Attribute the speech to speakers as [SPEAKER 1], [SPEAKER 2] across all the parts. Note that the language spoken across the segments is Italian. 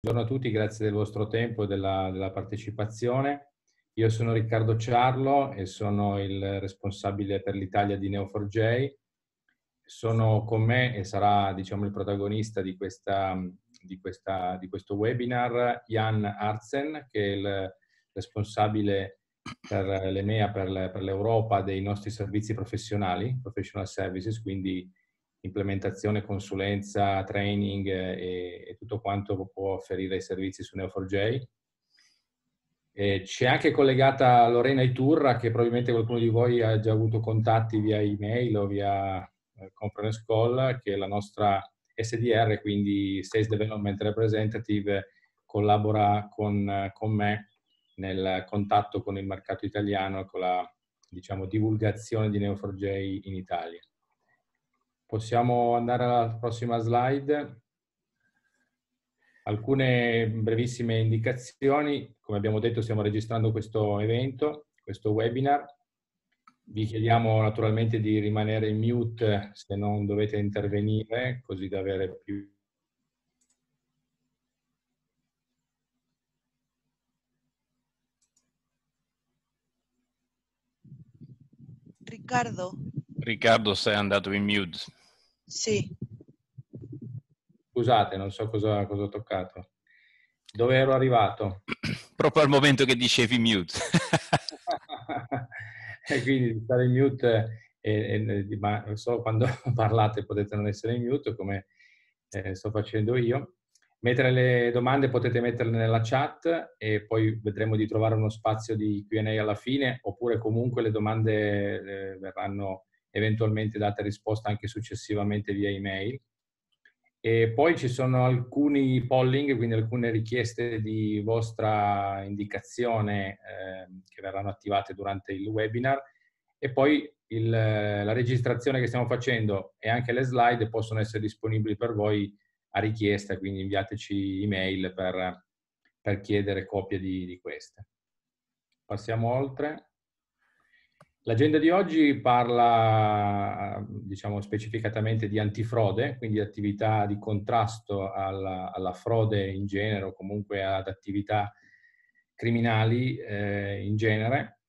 [SPEAKER 1] Buongiorno a tutti, grazie del vostro tempo e della, della, partecipazione. Io sono Riccardo Ciarlo e sono il responsabile per l'Italia di Neo4j. Sono con me e sarà diciamo, il protagonista di, questa, di, questa, di questo webinar Jan Arzen, che è il responsabile per l'EMEA, per l'Europa, dei nostri servizi professionali, Professional Services, quindi implementazione, consulenza, training eh, e, e tutto quanto può offrire i servizi su Neo4j. Eh, c'è anche collegata Lorena Iturra, che probabilmente qualcuno di voi ha già avuto contatti via email o via eh, conference call, che è la nostra SDR, quindi Sales Development Representative, collabora con, eh, con, me nel contatto con il mercato italiano e con la diciamo, divulgazione di Neo4j in Italia. Possiamo andare alla prossima slide. Alcune brevissime indicazioni. Come abbiamo detto stiamo registrando questo evento, questo webinar. Vi chiediamo naturalmente di rimanere in mute se non dovete intervenire, così da avere più Riccardo. Riccardo sei andato in mute. Sì. Scusate, non so cosa, cosa ho toccato. Dove ero arrivato? Proprio al momento che dicevi mute. e quindi stare in mute, eh, e, e, ma solo quando parlate potete non essere in mute, come eh, sto facendo io. Mettere le domande potete metterle nella chat e poi vedremo di trovare uno spazio di QA alla fine, oppure comunque le domande eh, verranno eventualmente date risposta anche successivamente via email. E poi ci sono alcuni polling, quindi alcune richieste di vostra indicazione eh, che verranno attivate durante il webinar e poi il, la registrazione che stiamo facendo e anche le slide possono essere disponibili per voi a richiesta, quindi inviateci email per, per chiedere copie di, di queste. Passiamo oltre. L'agenda di oggi parla, diciamo, specificatamente di antifrode, quindi attività di contrasto alla, alla frode in genere o comunque ad attività criminali eh, in genere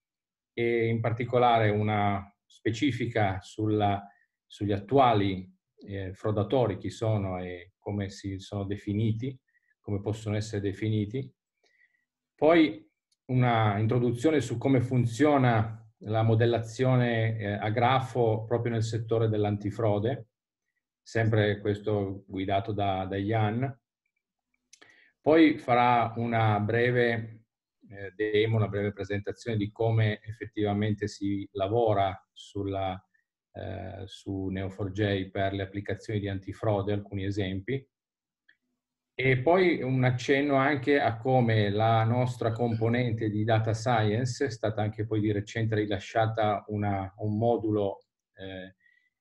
[SPEAKER 1] e in particolare una specifica sulla, sugli attuali eh, frodatori chi sono e come si sono definiti, come possono essere definiti. Poi una introduzione su come funziona la modellazione eh, a grafo proprio nel settore dell'antifrode, sempre questo guidato da, da Jan. Poi farà una breve eh, demo, una breve presentazione di come effettivamente si lavora sulla, eh, su Neo4j per le applicazioni di antifrode, alcuni esempi. E poi un accenno anche a come la nostra componente di data science è stata anche poi di recente rilasciata una, un modulo eh,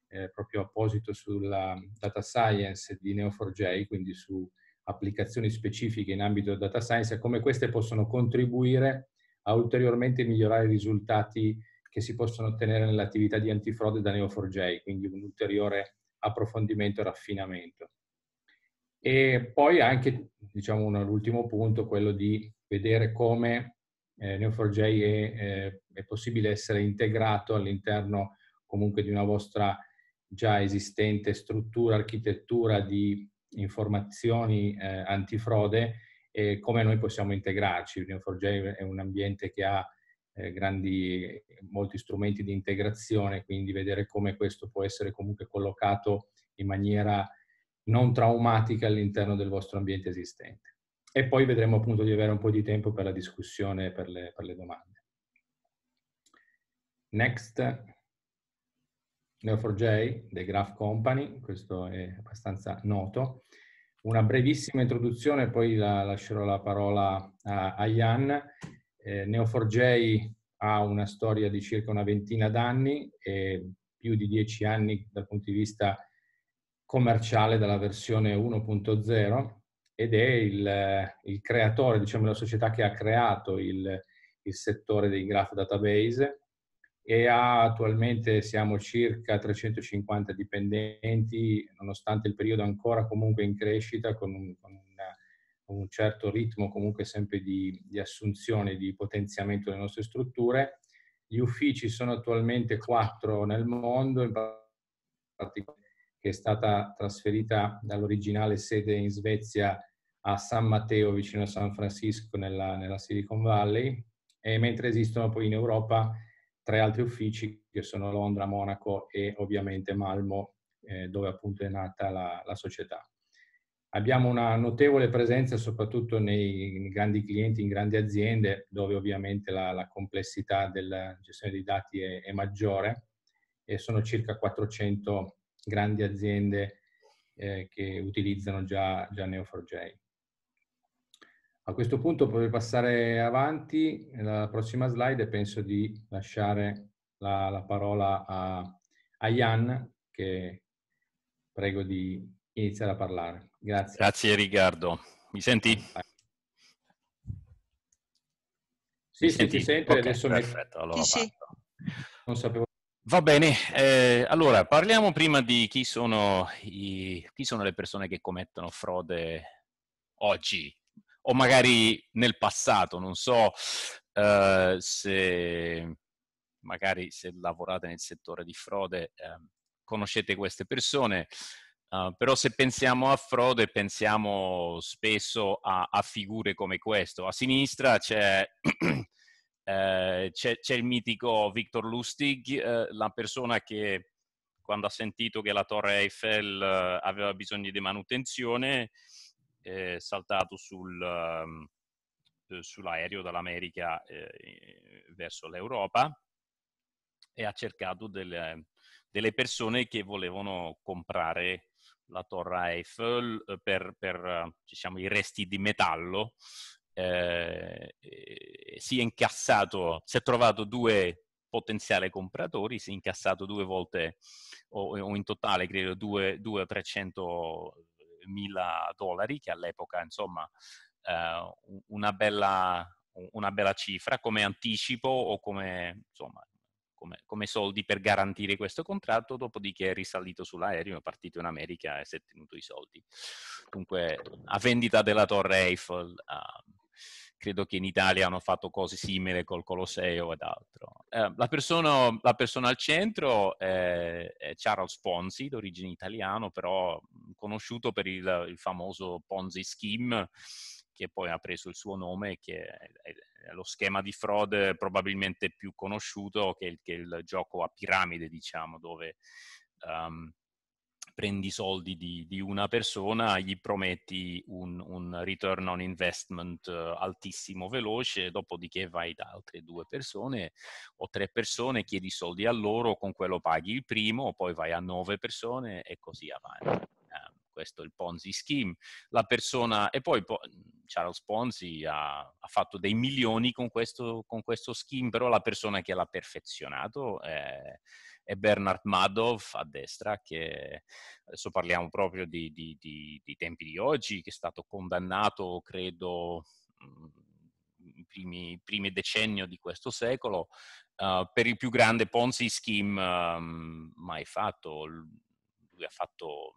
[SPEAKER 1] eh, proprio apposito sulla data science di Neo4j, quindi su applicazioni specifiche in ambito data science e come queste possono contribuire a ulteriormente migliorare i risultati che si possono ottenere nell'attività di antifrode da Neo4j, quindi un ulteriore approfondimento e raffinamento. E poi anche, diciamo, uno, l'ultimo punto, quello di vedere come eh, Neo4j è, eh, è, possibile essere integrato all'interno comunque di una vostra già esistente struttura, architettura di informazioni eh, antifrode e come noi possiamo integrarci. Neo4j è un ambiente che ha eh, grandi, molti strumenti di integrazione, quindi vedere come questo può essere comunque collocato in maniera non traumatiche all'interno del vostro ambiente esistente. E poi vedremo appunto di avere un po' di tempo per la discussione e per le, per le domande. Next, Neo4j, The Graph Company, questo è abbastanza noto. Una brevissima introduzione, poi la, lascerò la parola a, a Jan. Eh, Neo4j ha una storia di circa una ventina d'anni e più di dieci anni dal punto di vista commerciale della versione 1.0 ed è il, eh, il, creatore, diciamo la società che ha creato il, il settore dei graph database e ha, attualmente siamo circa 350 dipendenti, nonostante il periodo ancora comunque in crescita, con un, con una, un certo ritmo comunque sempre di, di, assunzione, di potenziamento delle nostre strutture. Gli uffici sono attualmente quattro nel mondo, in particolare che è stata trasferita dall'originale sede in Svezia a San Matteo, vicino a San Francisco, nella, nella Silicon Valley, e mentre esistono poi in Europa tre altri uffici che sono Londra, Monaco e ovviamente Malmo, eh, dove appunto è nata la, la, società. Abbiamo una notevole presenza soprattutto nei, grandi clienti, in grandi aziende, dove ovviamente la, la complessità della gestione dei dati è, è maggiore e sono circa 400 grandi aziende eh, che utilizzano già, già Neo4j. A questo punto per passare avanti, nella prossima slide penso di lasciare la, la parola a, a Jan che prego di iniziare a parlare.
[SPEAKER 2] Grazie. Grazie Riccardo. Mi senti?
[SPEAKER 1] Sì, Mi sì, senti? ti sento okay, adesso perfetto, mi... allora sì, sì. Non sapevo Va bene,
[SPEAKER 2] eh, allora parliamo prima di chi sono, i, chi sono, le persone che commettono frode oggi o magari nel passato, non so eh, se magari se lavorate nel settore di frode eh, conoscete queste persone, eh, però se pensiamo a frode pensiamo spesso a, a figure come questo. A sinistra c'è Eh, c'è, c'è, il mitico Victor Lustig, eh, la persona che quando ha sentito che la torre Eiffel eh, aveva bisogno di manutenzione, è saltato sul, ehm, eh, sull'aereo dall'America eh, verso l'Europa e ha cercato delle, delle persone che volevano comprare la torre Eiffel per, per diciamo, i resti di metallo eh, si è incassato, si è trovato due potenziali compratori, si è incassato due volte o, o in totale credo 2 o 300 mila dollari, che all'epoca insomma eh, una, bella, una bella cifra come anticipo o come, insomma, come, come, soldi per garantire questo contratto, dopodiché è risalito sull'aereo, è partito in America e si è tenuto i soldi. Dunque, a vendita della torre Eiffel, uh, credo che in Italia hanno fatto cose simili col Colosseo ed altro. Eh, la, persona, la, persona, al centro è, è Charles Ponzi, d'origine italiana, però conosciuto per il, il famoso Ponzi Scheme, che poi ha preso il suo nome, che è lo schema di frode probabilmente più conosciuto, che è il, che il gioco a piramide, diciamo, dove um, prendi i soldi di, di, una persona, gli prometti un, un return on investment eh, altissimo, veloce, dopodiché vai da altre due persone o tre persone, chiedi soldi a loro, con quello paghi il primo, poi vai a nove persone e così avanti. Eh, questo è il Ponzi scheme. La persona, e poi po- Charles Ponzi ha, ha, fatto dei milioni con questo, con questo scheme, però la persona che l'ha perfezionato... Eh, e Bernard Madov a destra, che adesso parliamo proprio di, di, di, di tempi di oggi, che è stato condannato, credo, mm, i primi, primi decennio di questo secolo, uh, per il più grande Ponzi scheme um, mai fatto. Lui ha fatto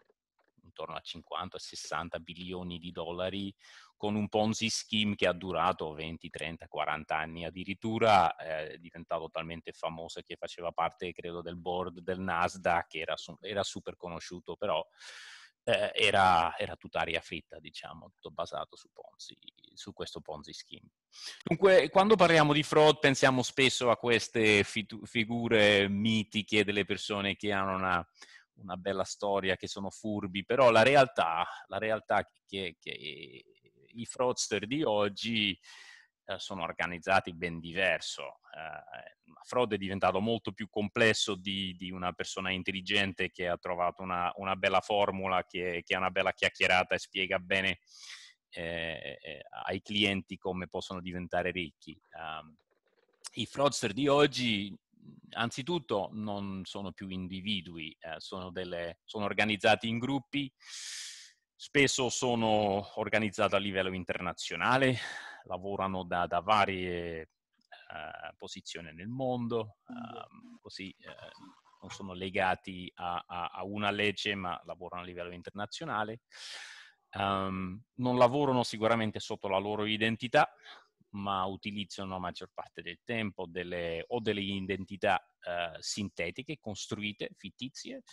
[SPEAKER 2] intorno a 50-60 bilioni di dollari con un Ponzi scheme che ha durato 20, 30, 40 anni addirittura, è eh, diventato talmente famoso che faceva parte, credo, del board del Nasdaq, era, era super conosciuto, però eh, era, era tutta aria fritta, diciamo, tutto basato su, Ponzi, su questo Ponzi scheme. Dunque, quando parliamo di fraud, pensiamo spesso a queste fitu- figure mitiche delle persone che hanno una una bella storia, che sono furbi, però la realtà, la realtà che, che i fraudster di oggi eh, sono organizzati ben diverso. Uh, frode è diventato molto più complesso di, di una persona intelligente che ha trovato una, una bella formula, che, che, ha una bella chiacchierata e spiega bene eh, eh ai clienti come possono diventare ricchi. Um, I fraudster di oggi anzitutto non sono più individui, eh, sono, delle, sono, organizzati in gruppi, spesso sono organizzati a livello internazionale, lavorano da, da varie uh, posizioni nel mondo, uh, così uh, non sono legati a, a, a, una legge ma lavorano a livello internazionale. Um, non lavorano sicuramente sotto la loro identità, ma utilizzano la maggior parte del tempo delle, o delle identità eh, sintetiche, costruite, fittizie,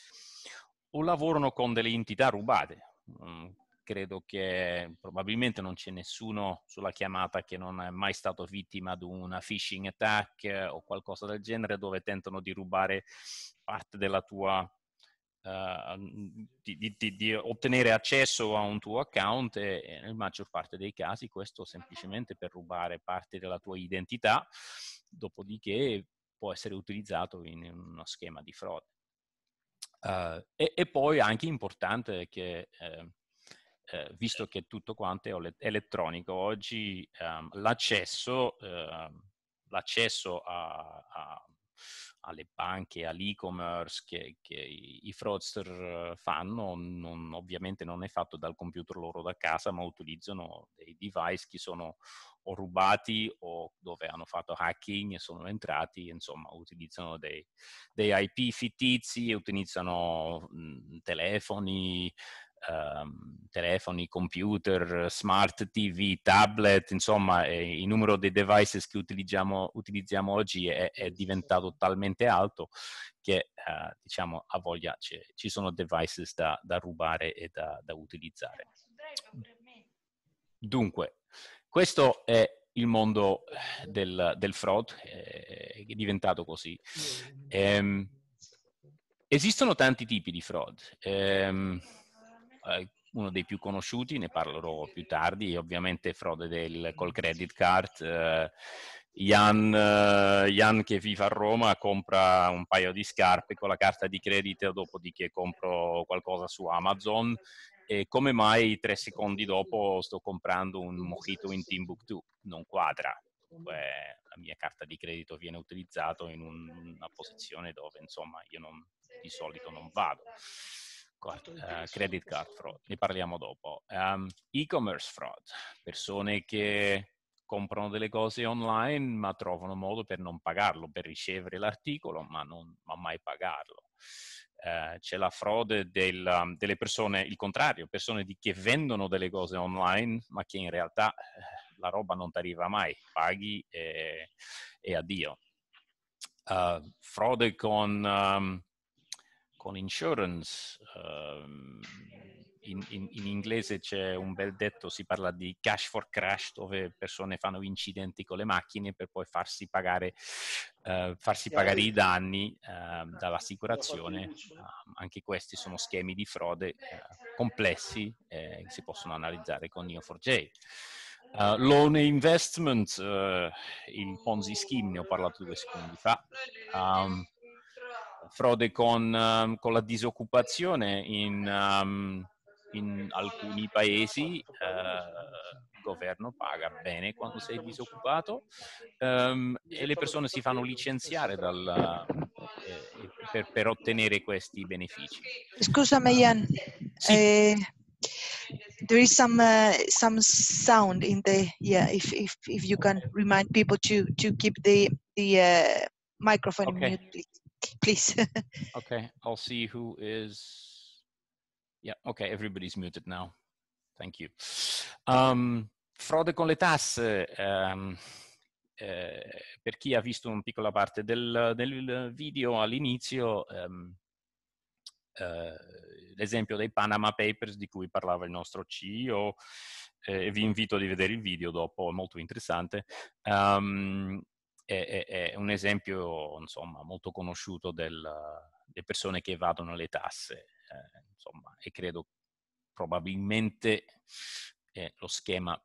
[SPEAKER 2] o lavorano con delle entità rubate. Mm, credo che probabilmente non c'è nessuno sulla chiamata che non è mai stato vittima di una phishing attack o qualcosa del genere dove tentano di rubare parte della tua eh, mm, di, di, di, di, ottenere accesso a un tuo account e, e nella maggior parte dei casi questo semplicemente per rubare parte della tua identità, dopodiché può essere utilizzato in uno schema di frode. Uh, e, e, poi anche importante che, eh, eh, visto che tutto quanto è elettronico, oggi um, l'accesso, uh, l'accesso a, a alle banche, all'e-commerce che, che i fraudster eh, fanno, non, ovviamente non è fatto dal computer loro da casa, ma utilizzano dei device che sono o rubati o dove hanno fatto hacking e sono entrati, insomma, utilizzano dei, dei IP fittizi, utilizzano mh, mm, telefoni, Ehm, telefoni, computer, smart TV, tablet, insomma eh, il numero dei devices che utilizziamo, utilizziamo oggi è, è, diventato talmente alto che eh, diciamo a voglia ci sono devices da, da rubare e da, da utilizzare. Dunque, questo è il mondo eh, del, del fraud, eh, è diventato così. Ehm, esistono tanti tipi di fraud. Ehm, eh, uno dei più conosciuti, ne parlerò più tardi, ovviamente frode del, col credit card. Eh, Jan, eh, Jan, che vive a Roma compra un paio di scarpe con la carta di credito, dopodiché compro qualcosa su Amazon e come mai tre secondi dopo sto comprando un mojito in Timbuktu? Non quadra. Beh, la mia carta di credito viene utilizzata in un, una posizione dove insomma io non, di solito non vado. Uh, credit card fraud, ne parliamo dopo. Um, e-commerce fraud, persone che comprano delle cose online ma trovano modo per non pagarlo, per ricevere l'articolo ma non ma mai pagarlo. Uh, c'è la frode del, um, delle persone, il contrario, persone di, che vendono delle cose online ma che in realtà uh, la roba non ti arriva mai, paghi e, e addio. frode con... Um, con insurance. Um, in, in, in, inglese c'è un bel detto, si parla di cash for crash, dove persone fanno incidenti con le macchine per poi farsi pagare, uh, farsi pagare i danni uh, ehm, eh, dall'assicurazione. Uh, ehm, anche questi sono schemi di frode eh, complessi che si possono analizzare con Neo4j. loan investment, il Ponzi scheme, ne ho parlato due secondi fa. Um, frode con, ehm, con la disoccupazione in, um, in alcuni paesi. Uh, il governo paga bene quando sei disoccupato um, e le persone si fanno licenziare dal, eh, per, per, ottenere questi benefici.
[SPEAKER 1] Scusami Ian, sì. eh, there is some uh, some sound in the yeah if if if you can remind people to to keep the the uh, microphone okay. mute please please.
[SPEAKER 2] okay, I'll see who is. Yeah, okay, everybody's muted now. Thank you. Um, frode con le tasse. Um, eh, per chi ha visto una piccola parte del, del video all'inizio, um, eh, l'esempio dei Panama Papers di cui parlava il nostro CEO, eh, vi invito a vedere il video dopo, è molto interessante. Um, è, è, un esempio insomma, molto conosciuto delle persone che evadono le tasse eh, insomma, e credo probabilmente è lo schema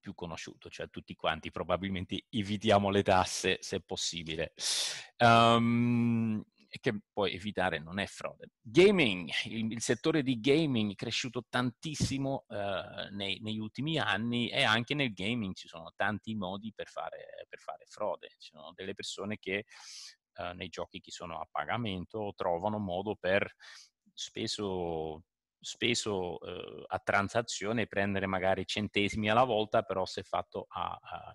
[SPEAKER 2] più conosciuto, cioè tutti quanti probabilmente evitiamo le tasse se possibile. Um, e che puoi evitare non è frode. Gaming, il, il settore di gaming è cresciuto tantissimo eh, nei, negli ultimi anni e anche nel gaming ci sono tanti modi per fare, per fare frode. Ci sono delle persone che eh, nei giochi che sono a pagamento trovano modo per spesso speso eh, a transazione prendere magari centesimi alla volta, però se fatto a, a,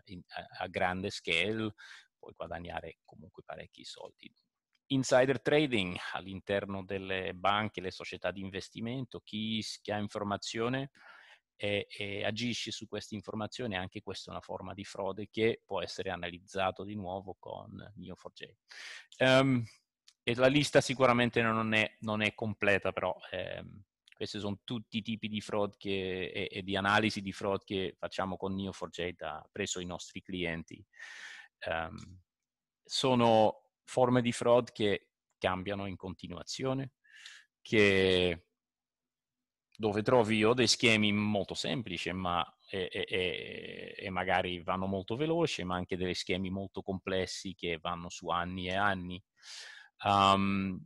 [SPEAKER 2] a grande scale puoi guadagnare comunque parecchi soldi insider trading all'interno delle banche, le società di investimento, chi ha informazione e, e, agisce su queste informazioni, anche questa è una forma di frode che può essere analizzato di nuovo con Neo4j. Um, e la lista sicuramente non è, non è completa, però ehm, questi sono tutti i tipi di frode e, e, di analisi di frode che facciamo con Neo4j da, presso i nostri clienti. Um, sono forme di fraud che cambiano in continuazione, che dove trovi io dei schemi molto semplici ma, e, e, e, magari vanno molto veloci, ma anche degli schemi molto complessi che vanno su anni e anni. Um,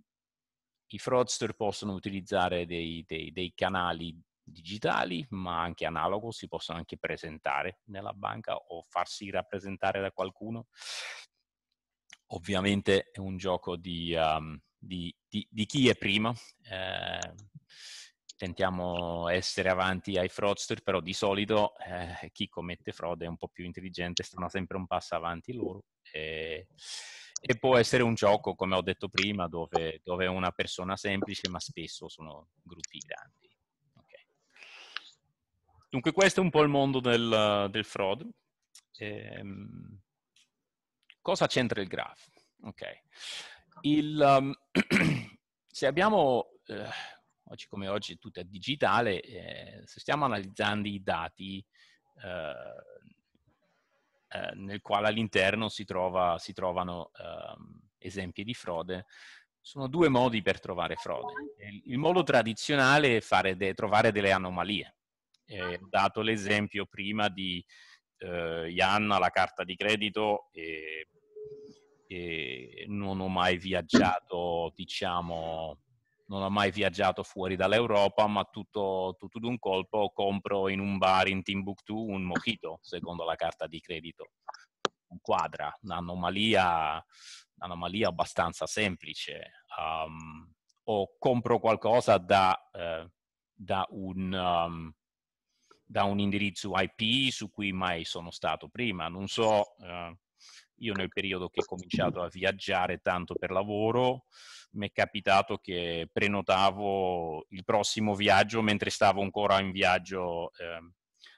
[SPEAKER 2] I fraudster possono utilizzare dei, dei, dei canali digitali, ma anche analogo, si possono anche presentare nella banca o farsi rappresentare da qualcuno ovviamente è un gioco di, um, di, di, di chi è prima. Eh, tentiamo essere avanti ai fraudster, però di solito eh, chi commette frode è un po' più intelligente, stanno sempre un passo avanti loro. E, e può essere un gioco, come ho detto prima, dove, dove è una persona semplice, ma spesso sono gruppi grandi. Dunque questo è un po' il mondo del, del fraud. Ehm, cosa c'entra il graph? Okay. Il, um, se abbiamo, eh, oggi come oggi tutto è digitale, eh, se stiamo analizzando i dati eh, eh nel quale all'interno si, trova, si trovano ehm, esempi di frode, sono due modi per trovare frode. Il modo tradizionale è de, trovare delle anomalie. ho dato l'esempio prima di eh, Jan alla carta di credito e e non ho mai viaggiato, diciamo, non ho mai viaggiato fuori dall'Europa, ma tutto, tutto d'un colpo compro in un bar in Timbuktu un mojito, secondo la carta di credito. Un quadra, un'anomalia, un'anomalia abbastanza semplice. Um, o compro qualcosa da, eh, da, un, um, da, un, indirizzo IP su cui mai sono stato prima. Non so... Eh, io nel periodo che ho cominciato a viaggiare tanto per lavoro, mi è capitato che prenotavo il prossimo viaggio mentre stavo ancora in viaggio, eh,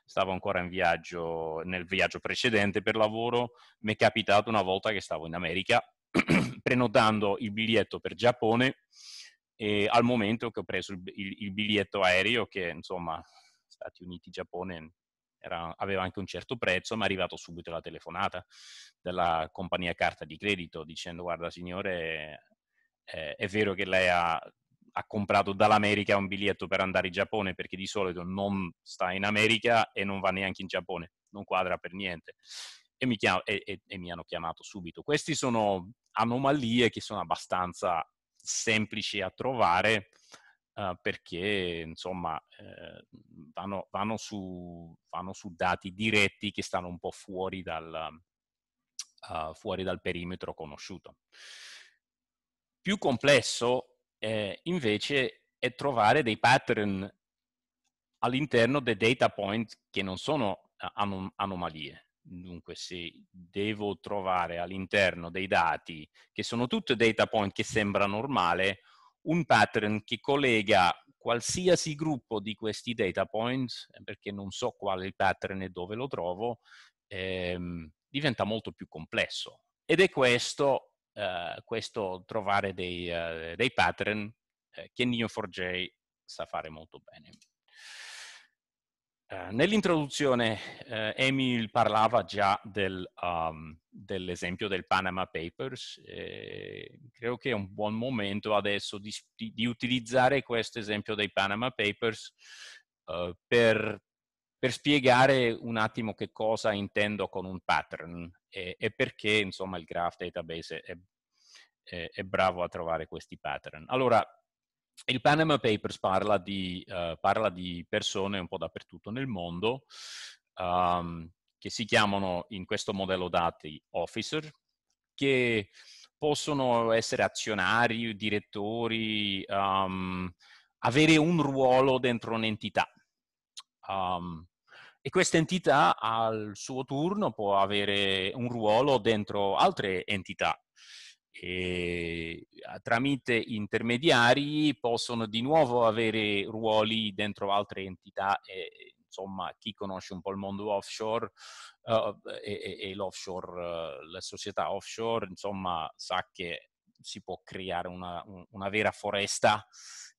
[SPEAKER 2] stavo ancora in viaggio nel viaggio precedente per lavoro, mi è capitato una volta che stavo in America prenotando il biglietto per Giappone e al momento che ho preso il, il, il biglietto aereo che insomma Stati Uniti, Giappone era, aveva anche un certo prezzo, ma è arrivato subito la telefonata della compagnia carta di credito dicendo guarda signore, eh, è vero che lei ha, ha, comprato dall'America un biglietto per andare in Giappone perché di solito non sta in America e non va neanche in Giappone, non quadra per niente. E mi, chiam- e, e, e mi hanno chiamato subito. Queste sono anomalie che sono abbastanza semplici a trovare, eh, perché insomma eh, vanno, vanno, su, vanno, su, dati diretti che stanno un po' fuori dal, uh, fuori dal perimetro conosciuto. Più complesso eh, invece è trovare dei pattern all'interno dei data point che non sono eh, anom- anomalie. Dunque, se devo trovare all'interno dei dati, che sono tutti data point che sembra normale, un pattern che collega qualsiasi gruppo di questi data point, eh, perché non so quale pattern e dove lo trovo, ehm, diventa molto più complesso. Ed è questo, eh, questo trovare dei, eh, dei pattern eh, che Neo4j sa fare molto bene. Eh, nell'introduzione eh, Emil parlava già del, um, dell'esempio del Panama Papers, eh, credo che è un buon momento adesso di, di, di utilizzare questo esempio dei Panama Papers uh, per, per, spiegare un attimo che cosa intendo con un pattern e, e perché insomma il graph database è, è, è bravo a trovare questi pattern. Allora, il Panama Papers parla di, uh, parla di persone un po' dappertutto nel mondo um, che si chiamano in questo modello dati officer, che possono essere azionari, direttori, um, avere un ruolo dentro un'entità. Um, e questa entità al suo turno può avere un ruolo dentro altre entità e tramite intermediari possono di nuovo avere ruoli dentro altre entità eh, insomma chi conosce un po' il mondo offshore uh, e, e, l'offshore, uh, la società offshore, insomma, sa che si può creare una, una vera foresta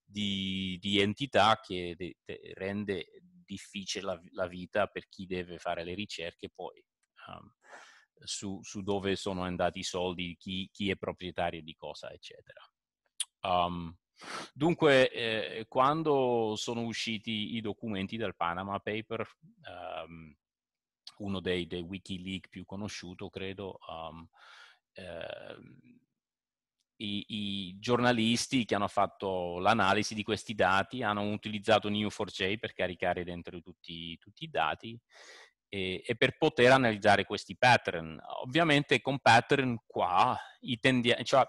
[SPEAKER 2] di, di entità che de, de rende difficile la, la, vita per chi deve fare le ricerche poi. Um, su, su dove sono andati i soldi, chi, chi, è proprietario di cosa, eccetera. Um, Dunque, eh, quando sono usciti i documenti del Panama Paper, um, uno dei, dei, Wikileaks più conosciuto, credo, um, eh, i, i, giornalisti che hanno fatto l'analisi di questi dati hanno utilizzato Neo4j per caricare dentro tutti, tutti i dati e, e per poter analizzare questi pattern. Ovviamente con pattern qua i, tendia- cioè,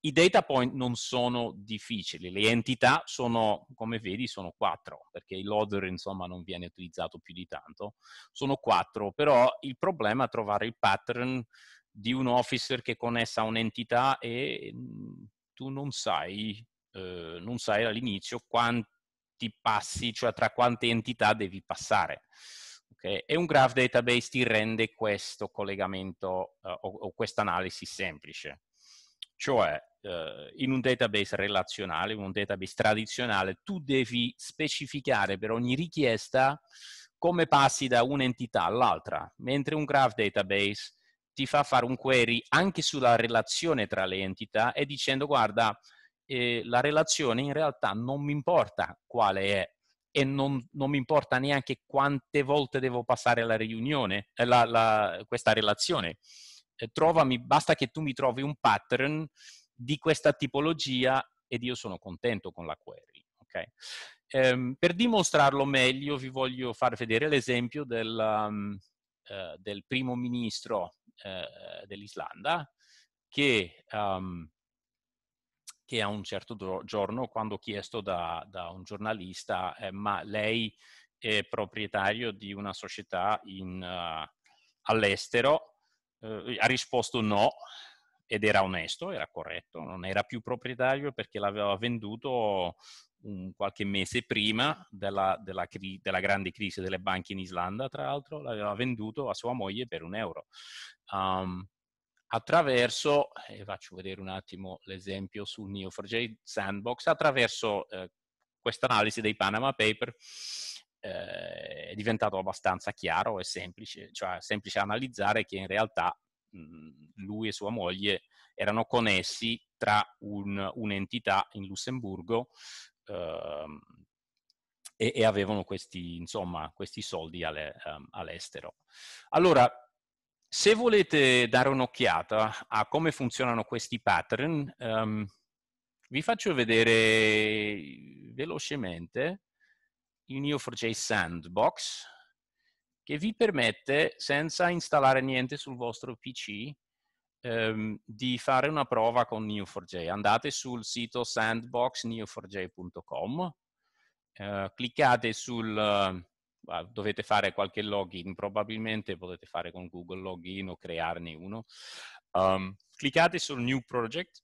[SPEAKER 2] i data point non sono difficili, le entità sono, come vedi, sono quattro, perché il loader insomma non viene utilizzato più di tanto, sono quattro, però il problema è trovare il pattern di un officer che connessa un'entità e mm, tu non sai, eh, non sai all'inizio quanti passi, cioè tra quante entità devi passare. Okay? E un graph database ti rende questo collegamento uh, o, o questa analisi semplice. Cioè, uh, in un database relazionale, in un database tradizionale, tu devi specificare per ogni richiesta come passi da un'entità all'altra, mentre un graph database ti fa fare un query anche sulla relazione tra le entità e dicendo guarda, eh, la relazione in realtà non mi importa quale è, e non, non, mi importa neanche quante volte devo passare la riunione, eh, la, la, questa relazione. Eh, trovami, basta che tu mi trovi un pattern di questa tipologia ed io sono contento con la query. Okay? Ehm, per dimostrarlo meglio vi voglio far vedere l'esempio del, um, eh, del primo ministro eh, dell'Islanda che um, che a un certo giorno, quando chiesto da, da un giornalista, eh, ma lei è proprietario di una società in, uh, all'estero, eh, ha risposto no ed era onesto, era corretto, non era più proprietario perché l'aveva venduto un, qualche mese prima della, della, cri- della, grande crisi delle banche in Islanda, tra l'altro, l'aveva venduto a sua moglie per un euro. Um, attraverso, e faccio vedere un attimo l'esempio sul Neo4j Sandbox, attraverso eh, questa analisi dei Panama Paper eh, è diventato abbastanza chiaro e semplice, cioè semplice analizzare che in realtà mh, mm, lui e sua moglie erano connessi tra un, un'entità in Lussemburgo eh, e, e, avevano questi, insomma, questi soldi alle, um, all'estero. Allora, se volete dare un'occhiata a come funzionano questi pattern, um, vi faccio vedere velocemente il Neo4j Sandbox che vi permette, senza installare niente sul vostro PC, um, ehm, di fare una prova con Neo4j. Andate sul sito sandboxneo4j.com, uh, eh, cliccate sul dovete fare qualche login, probabilmente potete fare con Google Login o crearne uno. Um, cliccate su New Project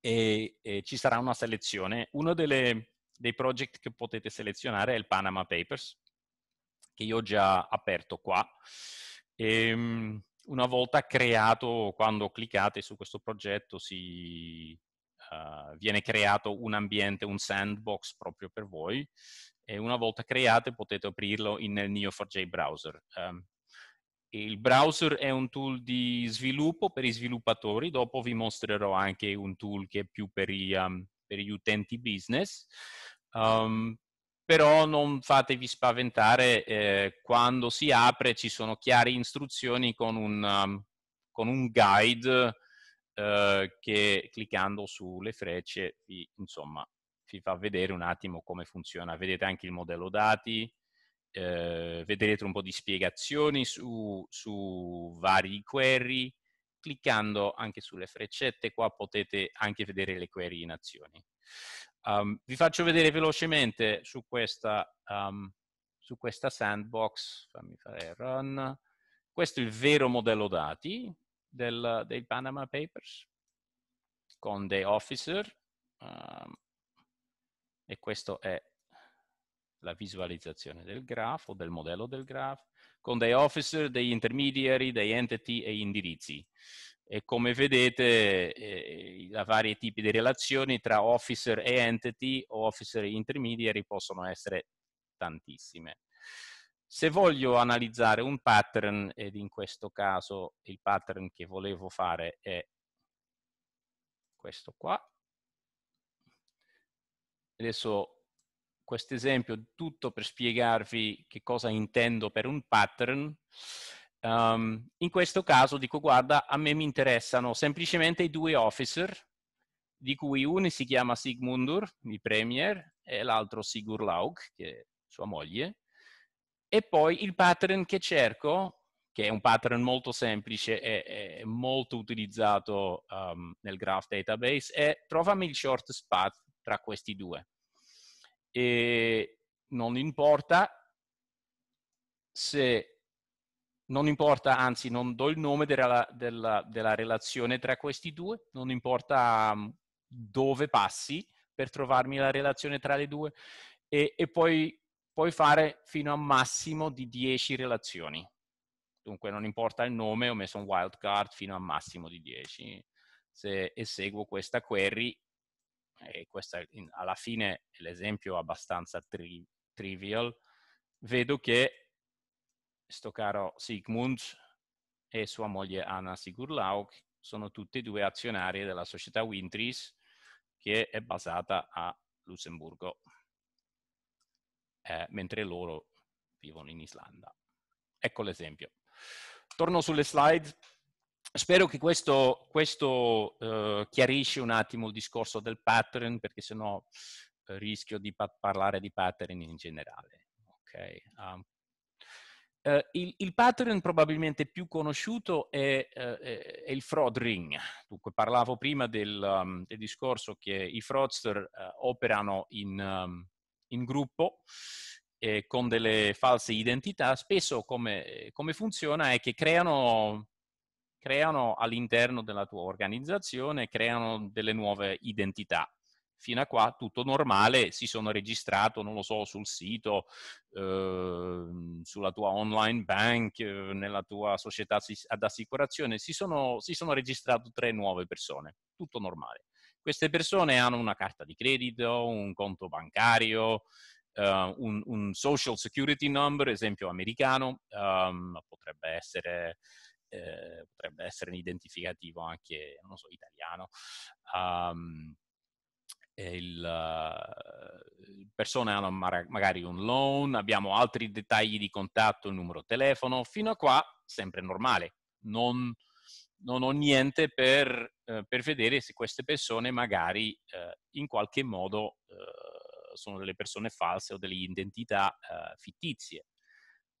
[SPEAKER 2] e, e, ci sarà una selezione. Uno delle, dei project che potete selezionare è il Panama Papers, che io ho già aperto qua. E, ehm, una volta creato, quando cliccate su questo progetto, si, viene creato un ambiente, un sandbox proprio per voi e una volta creato potete aprirlo in, nel Neo4j browser. Um, il browser è un tool di sviluppo per i sviluppatori, dopo vi mostrerò anche un tool che è più per, i, um, per gli utenti business. Um, però non fatevi spaventare, eh, quando si apre ci sono chiare istruzioni con un, um, con un guide eh, che cliccando sulle frecce vi, insomma, vi fa vedere un attimo come funziona. Vedete anche il modello dati, eh, vedrete un po' di spiegazioni su, su vari query. Cliccando anche sulle freccette qua potete anche vedere le query in azione. Um, vi faccio vedere velocemente su questa, um, su questa sandbox, fammi fare
[SPEAKER 1] run,
[SPEAKER 2] questo è il vero modello dati, del, dei Panama Papers con dei officer um, e questa è la visualizzazione del grafo, del modello del grafo, con dei officer, degli intermediari, dei entity e indirizzi. E come vedete, eh, i vari tipi di relazioni tra officer e entity o officer e intermediari possono essere tantissime. Se voglio analizzare un pattern, ed in questo caso il pattern che volevo fare è questo qua, adesso questo esempio tutto per spiegarvi che cosa intendo per un pattern, um, in questo caso dico guarda a me mi interessano semplicemente i due officer, di cui uno si chiama Sigmundur, il premier, e l'altro Sigur Laug, che è sua moglie, e poi il pattern che cerco, che è un pattern molto semplice e, e molto utilizzato um, nel graph database, è trovami il shortest path tra questi due. E non importa se non importa, anzi non do il nome della, della, della relazione tra questi due, non importa um, dove passi per trovarmi la relazione tra le due e, e poi puoi fare fino a massimo di 10 relazioni. Dunque non importa il nome, ho messo un wildcard fino a massimo di 10. Se eseguo questa query, e questa alla fine l'esempio è abbastanza tri trivial, vedo che sto caro Sigmund e sua moglie Anna Sigurlauk sono tutte e due azionarie della società Wintris che è basata a Lussemburgo eh, mentre loro vivono in Islanda. Ecco l'esempio. Torno sulle slide. Spero che questo, questo eh, chiarisce un attimo il discorso del pattern, perché sennò eh, rischio di pa parlare di pattern in generale. Okay. Um, eh, il, il, pattern probabilmente più conosciuto è, eh, è, è il fraud ring. Dunque, parlavo prima del, um, del discorso che i fraudster eh, operano in, um, in gruppo eh, con delle false identità, spesso come, come funziona è che creano, creano all'interno della tua organizzazione, creano delle nuove identità fino a qua tutto normale, si sono registrato, non lo so, sul sito, eh, sulla tua online bank, eh, nella tua società ad assicurazione, si sono, si sono registrate tre nuove persone, tutto normale. Queste persone hanno una carta di credito, un conto bancario, Uh, un, un, social security number, esempio americano, um, potrebbe, essere, eh, potrebbe essere un identificativo anche, non so, italiano. Um, il, uh, persone hanno mar- magari un loan, abbiamo altri dettagli di contatto, il numero telefono, fino a qua sempre normale, non non ho niente per, eh, per, vedere se queste persone magari eh, in qualche modo eh, sono delle persone false o delle identità eh, fittizie.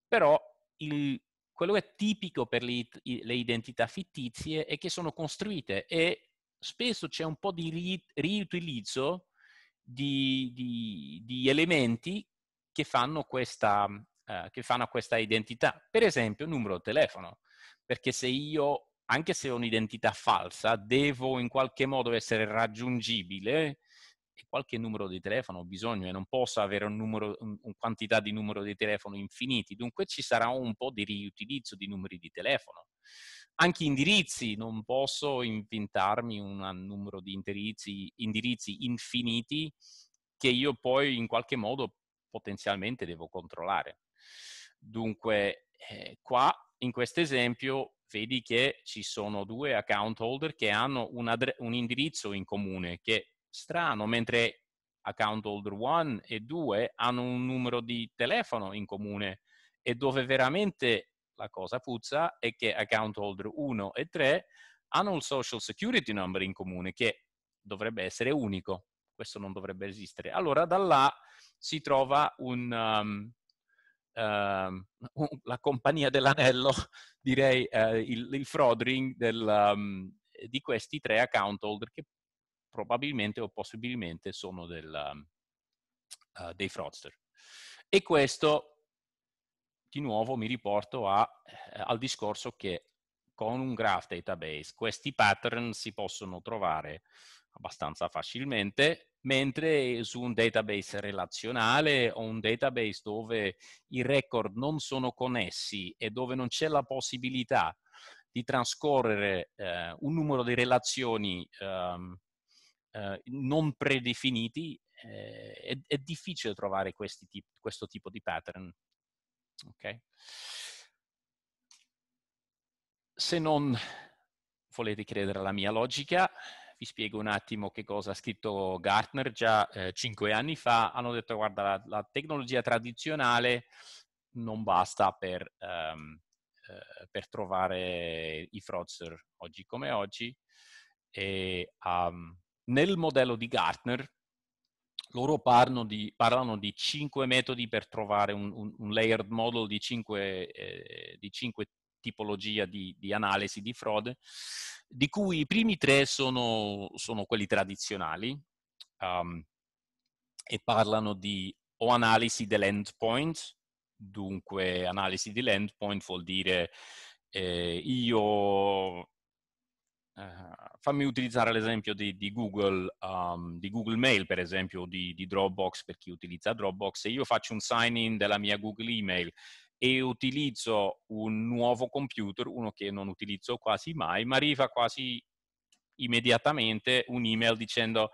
[SPEAKER 2] Però il, quello che è tipico per le, le, identità fittizie è che sono costruite e spesso c'è un po' di ri, riutilizzo di, di, di, elementi che fanno, questa, eh, che fanno questa identità. Per esempio il numero di telefono, perché se io anche se ho un'identità falsa, devo in qualche modo essere raggiungibile e qualche numero di telefono ho bisogno e non posso avere un numero, un, un quantità di numero di telefono infiniti, dunque ci sarà un po' di riutilizzo di numeri di telefono. Anche indirizzi, non posso inventarmi un numero di indirizzi, indirizzi infiniti che io poi in qualche modo potenzialmente devo controllare. Dunque, eh, qua in questo esempio vedi che ci sono due account holder che hanno un, adre- un indirizzo in comune, che è strano, mentre account holder 1 e 2 hanno un numero di telefono in comune e dove veramente la cosa puzza è che account holder 1 e 3 hanno un social security number in comune che dovrebbe essere unico, questo non dovrebbe esistere. Allora da là si trova un, um, ehm, la compagnia dell'anello, direi eh, il, il ring del, um, di questi tre account holder che probabilmente o possibilmente sono del, uh, dei fraudster. E questo, di nuovo, mi riporto a, eh, al discorso che con un graph database questi pattern si possono trovare abbastanza facilmente mentre su un database relazionale o un database dove i record non sono connessi e dove non c'è la possibilità di trascorrere eh, un numero di relazioni um, eh, non predefiniti, eh, è, è, difficile trovare tip questo tipo di pattern. Okay? Se non volete credere alla mia logica, vi spiego un attimo che cosa ha scritto Gartner già eh, cinque anni fa, hanno detto guarda la, la tecnologia tradizionale non basta per, um, eh, per, trovare i fraudster oggi come oggi. E, um, nel modello di Gartner loro parlano di, parlano di cinque metodi per trovare un, un, un layered model di cinque, eh, di cinque tipologia di, di analisi di frode, di cui i primi tre sono, sono quelli tradizionali um, e parlano di o analisi dell'endpoint, dunque analisi dell'endpoint vuol dire eh, io Uh, fammi utilizzare l'esempio di, di, um, di, Google, Mail, per esempio, di, di Dropbox, per chi utilizza Dropbox. Se io faccio un sign in della mia Google Email e utilizzo un nuovo computer, uno che non utilizzo quasi mai, ma arriva quasi immediatamente un'email dicendo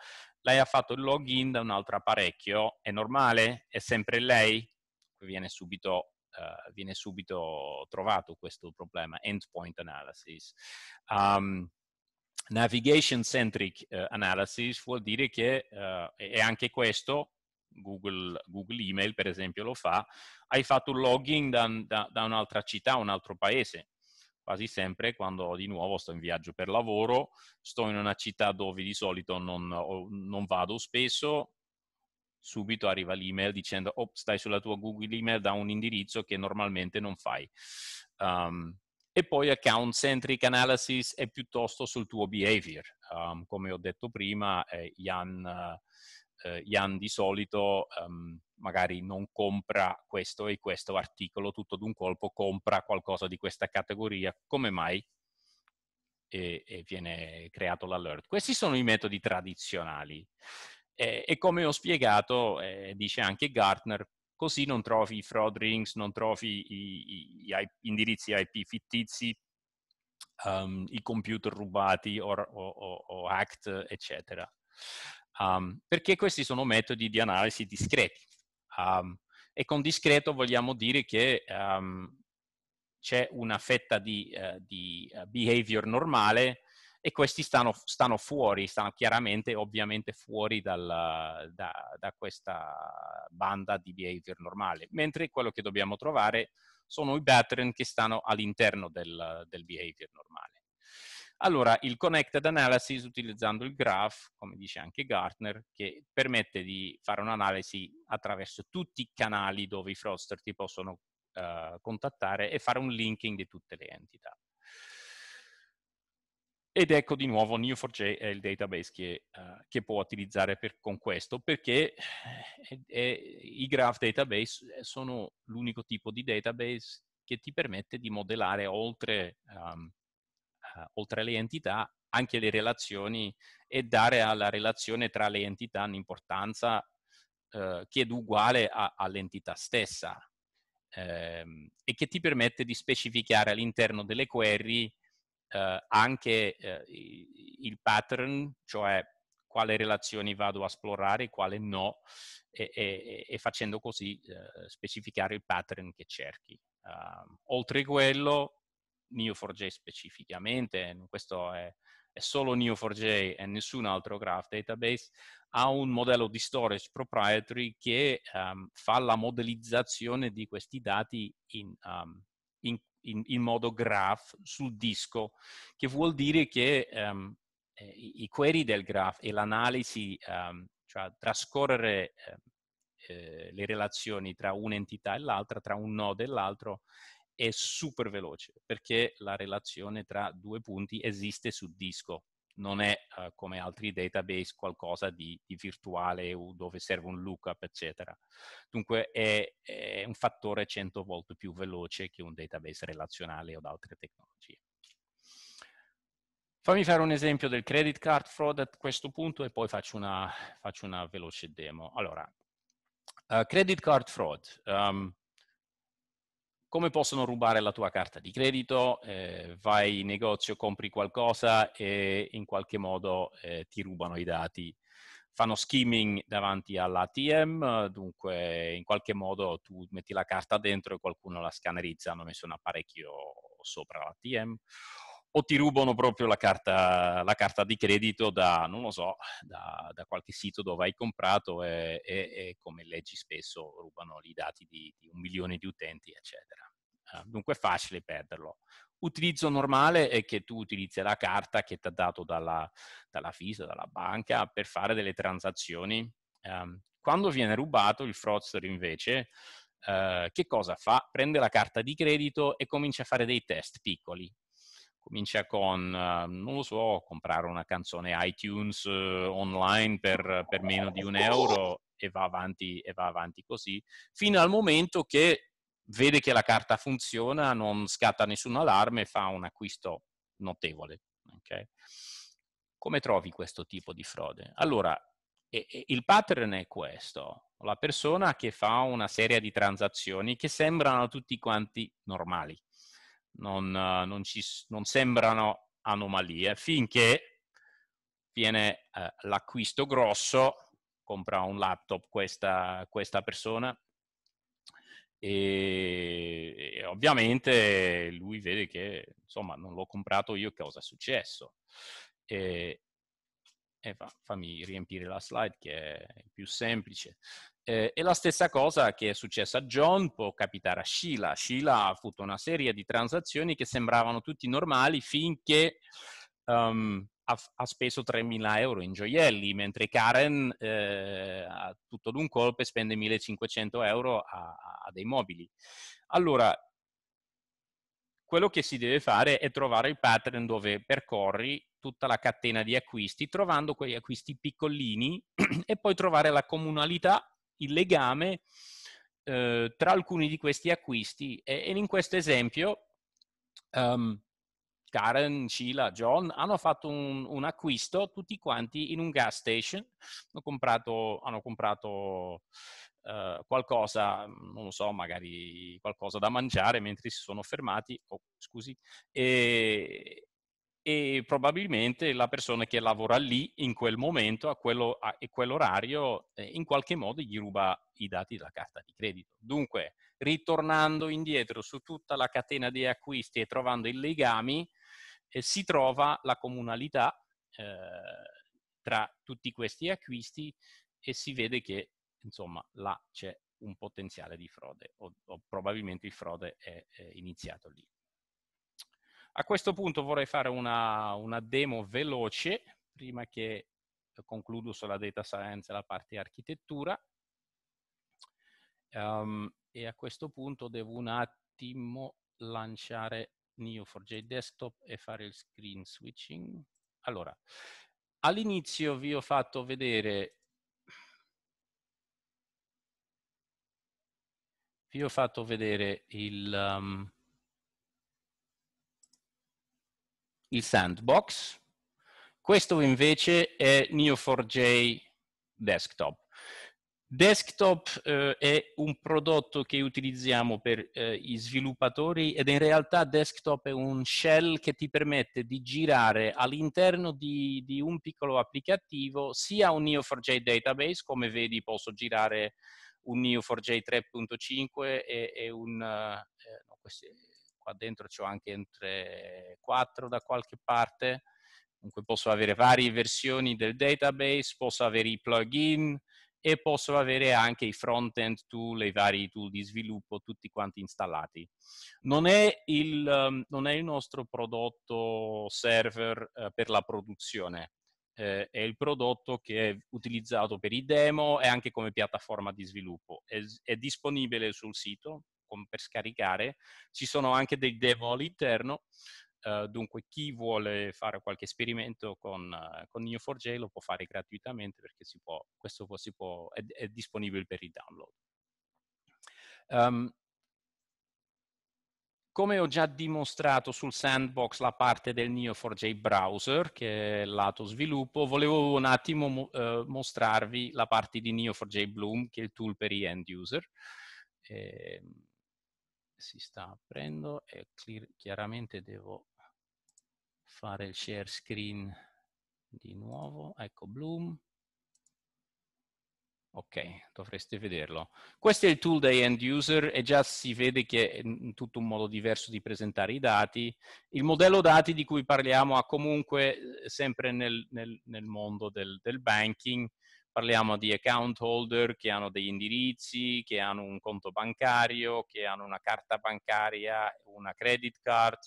[SPEAKER 2] lei ha fatto il login da un altro apparecchio, è normale? È sempre lei? Viene subito, uh, viene subito trovato questo problema, endpoint analysis. Um, navigation centric uh, analysis vuol dire che uh, eh, è anche questo Google, Google Email per esempio lo fa, hai fatto un login da, da, da un'altra città, un altro paese, quasi sempre quando di nuovo sto in viaggio per lavoro, sto in una città dove di solito non, non vado spesso, subito arriva l'email dicendo oh, stai sulla tua Google email da un indirizzo che normalmente non fai. Um, e poi account centric analysis è piuttosto sul tuo behavior. Um, come ho detto prima, eh, Jan, uh, eh, Jan di solito um, magari non compra questo e questo articolo tutto d'un colpo, compra qualcosa di questa categoria, come mai? E, e viene creato l'alert. Questi sono i metodi tradizionali e, e come ho spiegato, eh, dice anche Gartner, così non trovi i fraud rings, non trovi i, i, i indirizzi IP fittizi, um, i computer rubati o, o, o hacked, eccetera um, perché questi sono metodi di analisi discreti. Um, e con discreto vogliamo dire che um, c'è una fetta di, uh, di, eh, behavior normale e questi stanno, stanno, fuori, stanno chiaramente, ovviamente fuori dal, da, da, questa banda di behavior normale, mentre quello che dobbiamo trovare sono i pattern che stanno all'interno del, del behavior normale. Allora, il Connected Analysis utilizzando il graph, come dice anche Gartner, che permette di fare un'analisi attraverso tutti i canali dove i fraudster ti possono eh, contattare e fare un linking di tutte le entità. Ed ecco di nuovo Neo4j è il database che, uh, che può utilizzare per, con questo, perché eh, è, è, i graph database eh, sono l'unico tipo di database che ti permette di modellare oltre um, eh, oltre alle entità, anche le relazioni e dare alla relazione tra le entità un'importanza eh, che è uguale a, all'entità stessa ehm, e che ti permette di specificare all'interno delle query eh, anche eh, il pattern, cioè quale relazioni vado a esplorare, quale no, e, e, e facendo così eh, specificare il pattern che cerchi. Ehm, oltre a quello, Neo4j specificamente, questo è, è solo Neo4j e nessun altro graph database, ha un modello di storage proprietary che um, fa la modellizzazione di questi dati in, um, in, in, in, modo graph sul disco, che vuol dire che um, i, query del graph e l'analisi, cioè trascorrere eh, le relazioni tra un'entità e l'altra, tra un nodo e l'altro, è super veloce perché la relazione tra due punti esiste su disco, non è uh, come altri database qualcosa di, di, virtuale o dove serve un lookup, eccetera. Dunque è, è un fattore 100 volte più veloce che un database relazionale o da altre tecnologie. Fammi fare un esempio del credit card fraud a questo punto e poi faccio una, faccio una veloce demo. Allora, uh, credit card fraud. Um, come possono rubare la tua carta di credito, eh, vai in negozio, compri qualcosa e in qualche modo eh, ti rubano i dati. Fanno skimming davanti all'ATM, dunque in qualche modo tu metti la carta dentro e qualcuno la scannerizza, hanno messo un apparecchio sopra l'ATM, o ti rubano proprio la carta, la carta di credito da, non lo so, da, da qualche sito dove hai comprato e, e, e, come leggi spesso rubano i dati di, di un milione di utenti, eccetera. Ah, dunque è facile perderlo. Utilizzo normale è che tu utilizzi la carta che ti ha dato dalla, dalla FISA, dalla banca, per fare delle transazioni. Um, quando viene rubato il fraudster invece, uh, che cosa fa? Prende la carta di credito e comincia a fare dei test piccoli comincia con, ehm, non lo so, comprare una canzone iTunes eh, online per, per meno di un euro e va, avanti, e va avanti così, fino al momento che vede che la carta funziona, non scatta nessun allarme, e fa un acquisto notevole. Okay? Come trovi questo tipo di frode? Allora, il pattern è questo, la persona che fa una serie di transazioni che sembrano tutti quanti normali non, non, ci, non sembrano anomalie, finché viene eh, l'acquisto grosso, compra un laptop questa, questa persona e, e, ovviamente lui vede che insomma non l'ho comprato io, cosa è successo? E, e fa, fammi riempire la slide che è più semplice. Eh, e la stessa cosa che è successa a John può capitare a Sheila. Sheila ha avuto una serie di transazioni che sembravano tutti normali finché um, ha, ha, speso 3.000 euro in gioielli, mentre Karen eh, tutto d'un colpo e spende 1.500 euro a, a dei mobili. Allora, quello che si deve fare è trovare il pattern dove percorri tutta la catena di acquisti, trovando quegli acquisti piccolini e poi trovare la comunalità il legame eh, tra alcuni di questi acquisti e, e in questo esempio um, Karen, Sheila, John hanno fatto un, un, acquisto tutti quanti in un gas station, hanno comprato, hanno comprato eh, qualcosa, non lo so, magari qualcosa da mangiare mentre si sono fermati, oh, scusi, e, e probabilmente la persona che lavora lì in quel momento a, quello, a, a quell'orario eh, in qualche modo gli ruba i dati della carta di credito. Dunque, ritornando indietro su tutta la catena di acquisti e trovando i legami, eh, si trova la comunalità eh, tra tutti questi acquisti e si vede che insomma là c'è un potenziale di frode o, o probabilmente il frode è, è iniziato lì. A questo punto vorrei fare una, una demo veloce prima che concludo sulla data science e la parte architettura. Um, e a questo punto devo un attimo lanciare Neo4j Desktop e fare il screen switching. Allora, all'inizio vi ho fatto vedere vi ho fatto vedere il, um, il sandbox, questo invece è Neo4j Desktop. Desktop eh, è un prodotto che utilizziamo per eh, i sviluppatori ed in realtà desktop è un shell che ti permette di girare all'interno di, di, un piccolo applicativo sia un Neo4j database, come vedi posso girare un Neo4j 3.5 e, e, un... Eh, no, questo è qua dentro ho anche entre 4 da qualche parte, dunque posso avere varie versioni del database, posso avere i plugin e posso avere anche i front-end tool, i vari tool di sviluppo, tutti quanti installati. Non è il, ehm, non è il nostro prodotto server eh, per la produzione, eh, è il prodotto che è utilizzato per i demo e anche come piattaforma di sviluppo. È, è disponibile sul sito, con, per scaricare. Ci sono anche dei demo all'interno, uh, dunque chi vuole fare qualche esperimento con, uh, con Neo4j lo può fare gratuitamente perché si può, questo può, si può, è, è, disponibile per il download. Um, come ho già dimostrato sul sandbox la parte del Neo4j browser, che è il lato sviluppo, volevo un attimo mo eh, mostrarvi la parte di Neo4j Bloom, che è il tool per i end user. Eh, si sta aprendo e chiaramente devo fare il share screen di nuovo. Ecco Bloom. Ok, dovreste vederlo. Questo è il tool da end user e già si vede che è tutto un modo diverso di presentare i dati. Il modello dati di cui parliamo ha comunque eh, sempre nel, nel, nel mondo del, del banking Parliamo di account holder che hanno degli indirizzi, che hanno un conto bancario, che hanno una carta bancaria, una credit card,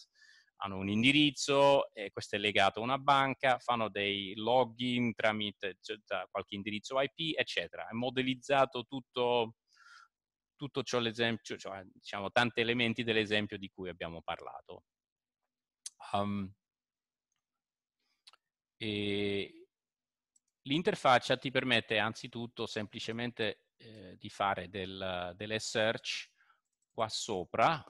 [SPEAKER 2] hanno un indirizzo, e questo è legato a una banca, fanno dei login tramite eccetera, cioè, qualche indirizzo IP, eccetera. È modellizzato tutto, tutto ciò, l'esempio, cioè, diciamo, tanti elementi dell'esempio di cui abbiamo parlato. Um, e, L'interfaccia ti permette anzitutto semplicemente eh, di fare del, delle search qua sopra,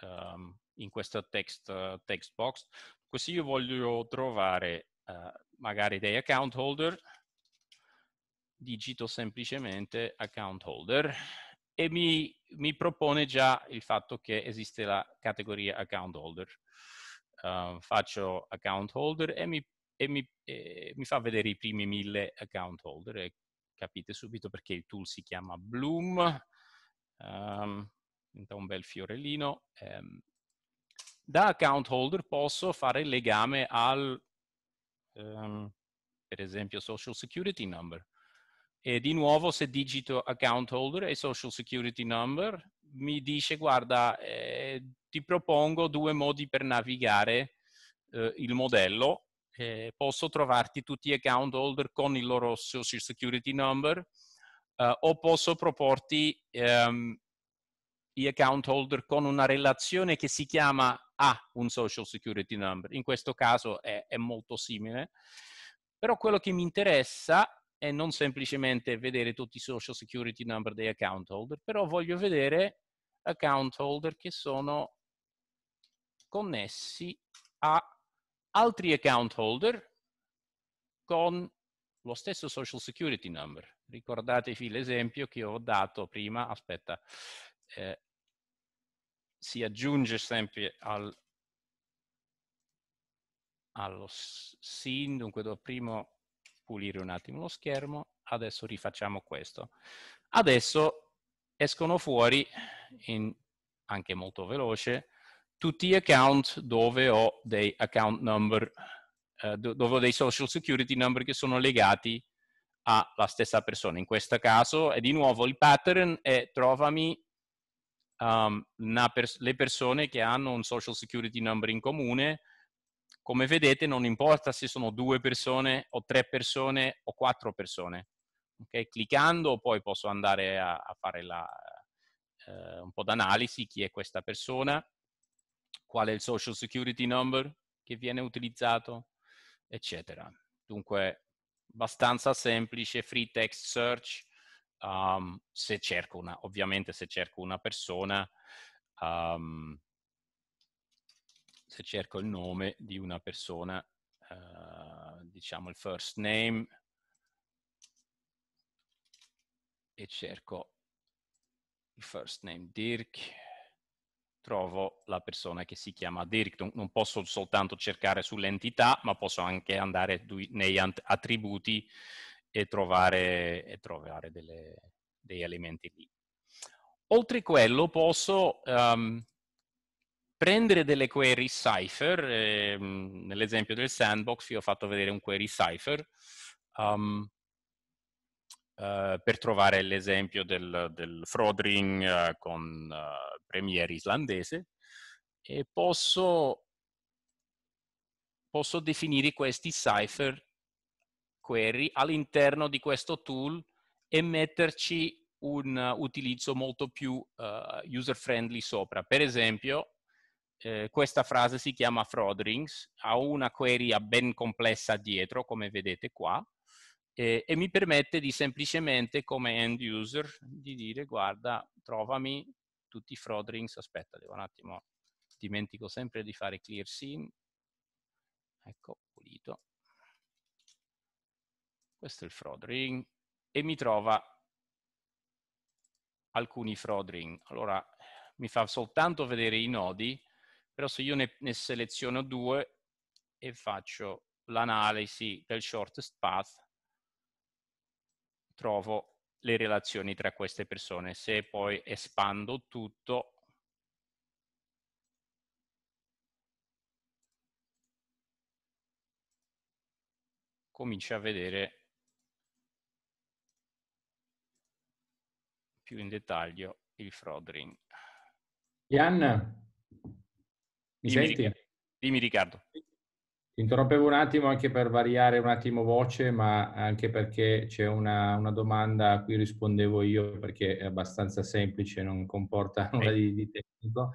[SPEAKER 2] um, in questa text, uh, text, box. Così io voglio trovare uh, magari dei account holder, digito semplicemente account holder e mi, mi, propone già il fatto che esiste la categoria account holder. Uh, faccio account holder e mi e mi, eh, mi, fa vedere i primi mille account holder e capite subito perché il tool si chiama Bloom, um, un bel fiorellino. Um, da account holder posso fare il legame al, um, per esempio, social security number. E di nuovo se digito account holder e social security number mi dice guarda eh, ti propongo due modi per navigare eh, il modello eh, posso trovarti tutti gli account holder con il loro social security number eh, o posso proporti ehm, gli account holder con una relazione che si chiama a un social security number. In questo caso è, è molto simile. Però quello che mi interessa è non semplicemente vedere tutti i social security number dei account holder, però voglio vedere account holder che sono connessi a altri account holder con lo stesso social security number. Ricordatevi l'esempio che ho dato prima, aspetta, eh, si aggiunge sempre al, allo SIN, dunque devo prima pulire un attimo lo schermo, adesso rifacciamo questo. Adesso escono fuori, in, anche molto veloce, tutti gli account dove ho dei account number, eh, dove ho dei social security number che sono legati alla stessa persona. In questo caso è di nuovo il pattern è trovami um, pers le persone che hanno un social security number in comune. Come vedete non importa se sono due persone o tre persone o quattro persone. Okay? Cliccando poi posso andare a, a fare la, eh, un po' d'analisi chi è questa persona qual è il social security number che viene utilizzato, eccetera. Dunque, abbastanza semplice, free text search, um, se cerco una, ovviamente se cerco una persona, um, se cerco il nome di una persona, uh, diciamo il first name, e cerco il first name Dirk, trovo la persona che si chiama Dirk. Non posso soltanto cercare sull'entità, ma posso anche andare negli attributi e trovare, e trovare delle, degli elementi lì. Oltre a quello posso um, prendere delle query cipher, eh, nell'esempio del sandbox vi ho fatto vedere un query cipher, um, eh, per trovare l'esempio del, del ring uh, eh, con uh, Premier islandese e posso, posso, definire questi cipher query all'interno di questo tool e metterci un utilizzo molto più user friendly sopra. Per esempio, eh, questa frase si chiama fraud Frodrings, ha una query ben complessa dietro, come vedete qua, e, e mi permette di semplicemente come end user di dire guarda trovami tutti i fraud rings, aspetta devo un attimo, dimentico sempre di fare clear scene, ecco pulito, questo è il fraud ring e mi trova alcuni fraud ring, allora mi fa soltanto vedere i nodi, però se io ne, ne seleziono due e faccio l'analisi del shortest path, trovo le relazioni tra queste persone. Se poi espando tutto, comincio a vedere più in dettaglio il fraud ring.
[SPEAKER 1] Ian, mi dimmi, senti? Dimmi Riccardo. Interrompevo un attimo anche per variare un attimo voce, ma anche perché c'è una, una domanda a cui rispondevo io perché è abbastanza semplice, non comporta nulla di, di tecnico.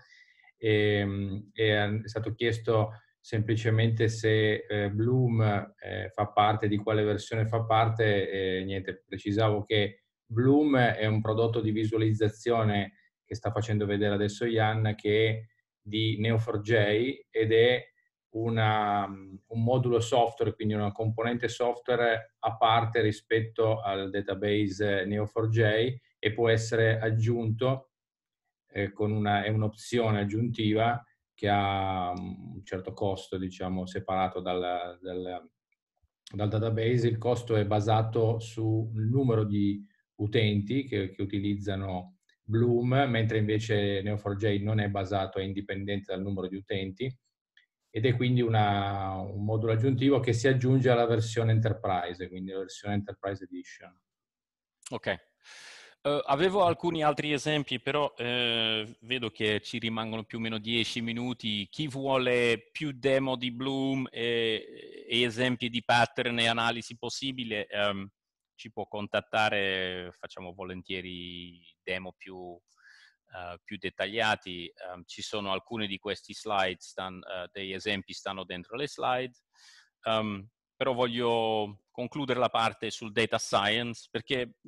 [SPEAKER 1] Ehm, e, è stato chiesto semplicemente se eh, Bloom eh, fa parte, di quale versione fa parte. Eh, niente, precisavo che Bloom è un prodotto di visualizzazione che sta facendo vedere adesso Ian, che è di Neo4j ed è una, un modulo software, quindi una componente software a parte rispetto al database Neo4j e può essere aggiunto eh, con una, è un'opzione aggiuntiva che ha mm, un certo costo, diciamo, separato dal, dal, dal, database. Il costo è basato sul numero di utenti che, che utilizzano Bloom, mentre invece Neo4j non è basato, è indipendente dal numero di utenti ed è quindi una, un modulo aggiuntivo che si aggiunge alla versione Enterprise, quindi la versione Enterprise Edition. Ok. Uh, avevo alcuni altri
[SPEAKER 2] esempi, però eh, vedo che ci rimangono più o meno 10 minuti. Chi vuole più demo di Bloom e, e esempi di pattern e analisi possibile, um, ci può contattare, facciamo volentieri demo più, eh, più dettagliati, um, ci sono alcuni di questi slide, stan, uh, degli esempi stanno dentro le slide, um, però voglio concludere la parte sul data science perché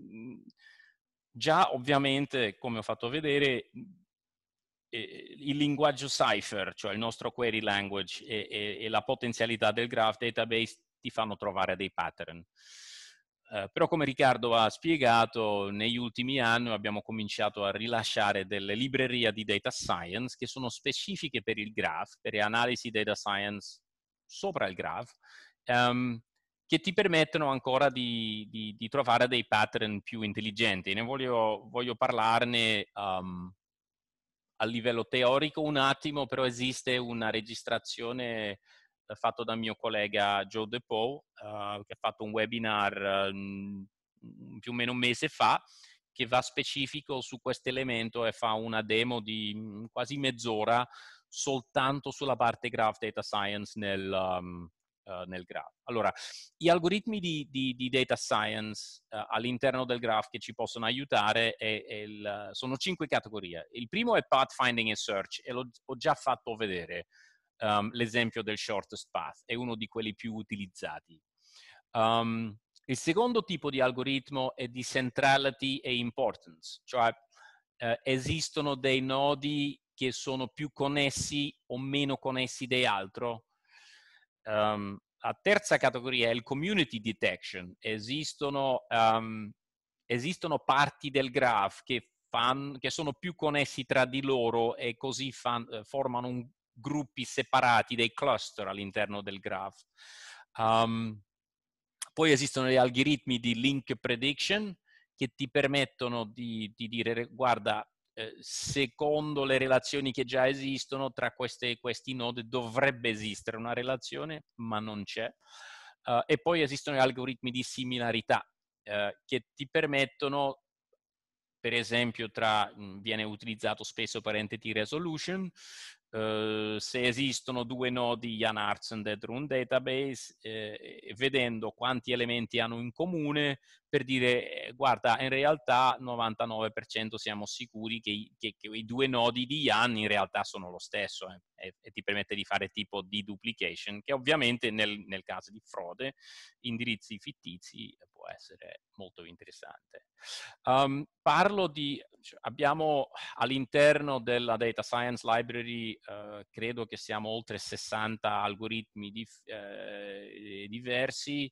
[SPEAKER 2] già ovviamente, come ho fatto vedere, il linguaggio Cypher, cioè il nostro query language e, e, e la potenzialità del graph database ti fanno trovare dei pattern. Eh, però come Riccardo ha spiegato, negli ultimi anni abbiamo cominciato a rilasciare delle librerie di data science che sono specifiche per il graph, per analisi data science sopra il graph, um, che ti permettono ancora di, di, di, trovare dei pattern più intelligenti. Ne voglio, voglio parlarne um, a livello teorico un attimo, però esiste una registrazione fatto dal mio collega Joe DePau, uh, eh, che ha fatto un webinar um, più o meno un mese fa, che va specifico su questo elemento e fa una demo di mm, quasi mezz'ora soltanto sulla parte graph data science nel, um, uh, nel graph. Allora, gli algoritmi di, di, di data science uh, all'interno del graph che ci possono aiutare è, è il, sono cinque categorie. Il primo è pathfinding e search, e l'ho già fatto vedere um, l'esempio del shortest path, è uno di quelli più utilizzati. Um, il secondo tipo di algoritmo è di centrality e importance, cioè eh, esistono dei nodi che sono più connessi o meno connessi di altro. Um, la terza categoria è il community detection. Esistono, um, esistono parti del graph che, fan, che, sono più connessi tra di loro e così fan, eh, formano un, gruppi separati, dei cluster all'interno del graph. Um, poi esistono gli algoritmi di link prediction che ti permettono di, di dire guarda eh, secondo le relazioni che già esistono tra queste, questi nodi dovrebbe esistere una relazione ma non c'è uh, e poi esistono gli algoritmi di similarità eh, che ti permettono per esempio tra, viene utilizzato spesso per entity resolution, Uhm, se esistono due nodi Jan Arts dentro un database, eh, vedendo quanti elementi hanno in comune, per dire guarda in realtà 99% siamo sicuri che, i, che, che i due nodi di Yan in realtà sono lo stesso eh, e, e, ti permette di fare tipo di duplication che ovviamente nel, nel caso di frode indirizzi fittizi eh, può essere molto interessante. Um, parlo di, cioè, abbiamo all'interno della Data Science Library, uh, credo che siamo oltre 60 algoritmi dif, eh, diversi,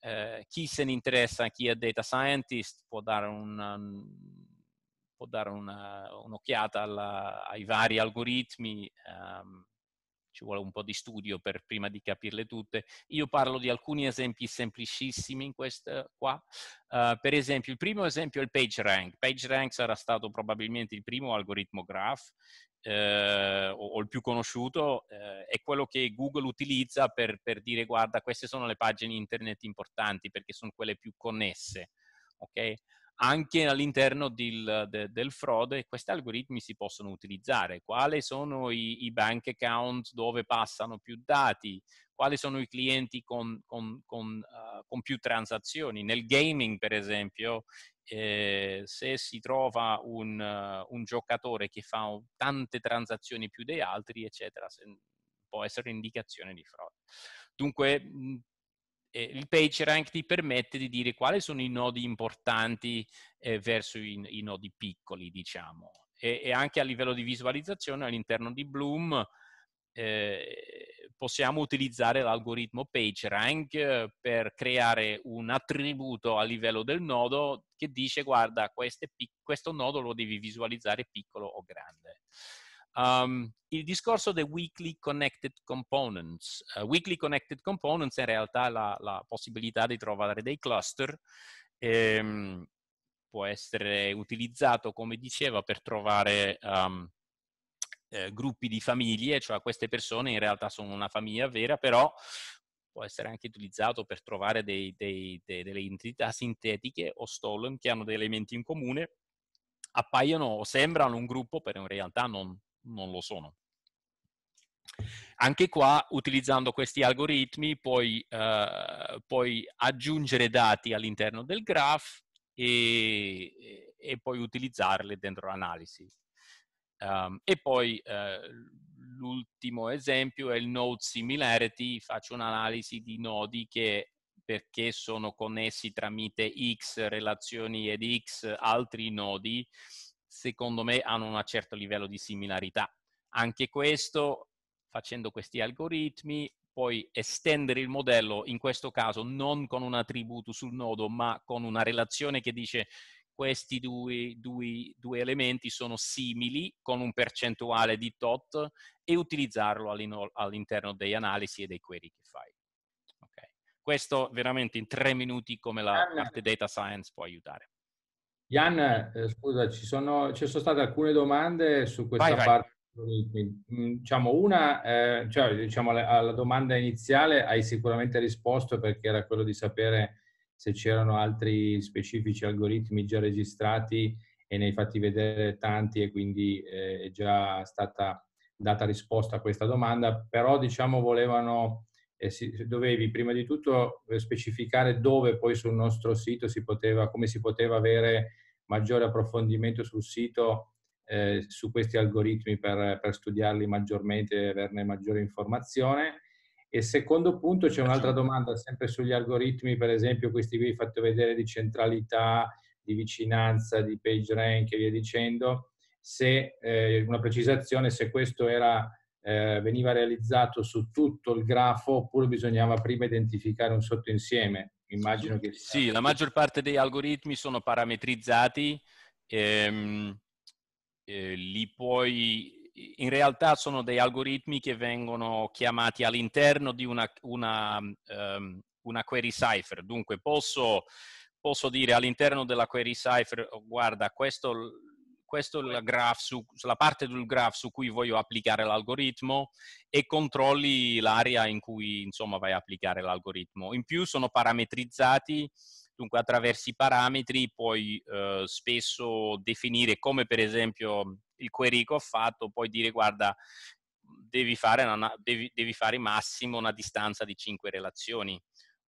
[SPEAKER 2] eh, chi se ne interessa, chi è data scientist, può dare, un, um, può dare una, un'occhiata alla, ai vari algoritmi. Um, ci vuole un po' di studio per, prima di capirle tutte. Io parlo di alcuni esempi semplicissimi in questo qua. Uh, per esempio, il primo esempio è il PageRank. PageRank sarà stato probabilmente il primo algoritmo graph eh, o, o, il più conosciuto, eh, è quello che Google utilizza per, per, dire guarda queste sono le pagine internet importanti perché sono quelle più connesse. Okay? Anche all'interno del, de, del, frode questi algoritmi si possono utilizzare. Quali sono i, i bank account dove passano più dati? quali sono i clienti con, con, con, uh, con più transazioni. Nel gaming, per esempio, eh, se si trova un, uh, un, giocatore che fa tante transazioni più degli altri, eccetera, se, può essere un'indicazione di frode. Dunque, eh, il PageRank ti permette di dire quali sono i nodi importanti eh, verso i, i, nodi piccoli, diciamo. E, e, anche a livello di visualizzazione all'interno di Bloom eh, possiamo utilizzare l'algoritmo PageRank eh, per creare un attributo a livello del nodo che dice guarda queste, questo nodo lo devi visualizzare piccolo o grande. Um, il discorso dei weekly connected components. Uh, weekly connected components in realtà è la, la possibilità di trovare dei cluster ehm, può essere utilizzato, come diceva, per trovare um, eh, gruppi di famiglie, cioè queste persone in realtà sono una famiglia vera, però può essere anche utilizzato per trovare dei, dei, dei, delle entità sintetiche o stolen che hanno degli elementi in comune, appaiono o sembrano un gruppo, però in realtà non, non lo sono. Anche qua, utilizzando questi algoritmi, puoi, eh, puoi aggiungere dati all'interno del graph e, e poi utilizzarli dentro l'analisi. Um, e poi ehm, l'ultimo esempio è il node similarity, faccio un'analisi di nodi che perché sono connessi tramite X relazioni ed X altri nodi, secondo me hanno un certo livello di similarità. Anche questo, facendo questi algoritmi, puoi estendere il modello, in questo caso non con un attributo sul nodo, ma con una relazione che dice questi due, due, due, elementi sono simili con un percentuale di tot e utilizzarlo all'interno delle analisi e dei query che fai. Okay. Questo veramente in tre minuti come la Jan, parte data science può aiutare.
[SPEAKER 1] Jan, eh, scusa, ci sono, ci sono, state alcune domande su questa vai, parte. Vai. Mm, diciamo una, eh, cioè, diciamo alla domanda iniziale hai sicuramente risposto perché era quello di sapere se c'erano altri specifici algoritmi già registrati e ne hai fatti vedere tanti e quindi eh, è già stata data risposta a questa domanda, però diciamo volevano, eh, si, dovevi prima di tutto eh, specificare dove poi sul nostro sito si poteva, come si poteva avere maggiore approfondimento sul sito eh, su questi algoritmi per, per studiarli maggiormente e averne maggiore informazione e secondo punto c'è un'altra domanda sempre sugli algoritmi, per esempio questi qui vi fatto vedere di centralità, di vicinanza, di page rank e via dicendo. Se eh, una precisazione, se questo era, eh, veniva realizzato su tutto il grafo oppure bisognava prima identificare un sottoinsieme. Immagino che sia...
[SPEAKER 2] Sì, la maggior parte degli algoritmi sono parametrizzati, ehm, eh, li puoi in realtà sono dei algoritmi che vengono chiamati all'interno di una, una, um, una query cipher. Dunque posso, posso, dire all'interno della query cipher, oh, guarda, questo, questo è graph su, la parte del graph su cui voglio applicare l'algoritmo e controlli l'area in cui insomma, vai a applicare l'algoritmo. In più sono parametrizzati Dunque attraverso i parametri puoi eh, spesso definire come per esempio il query che ho fatto, poi dire guarda, devi fare, una, devi, devi fare massimo una distanza di 5 relazioni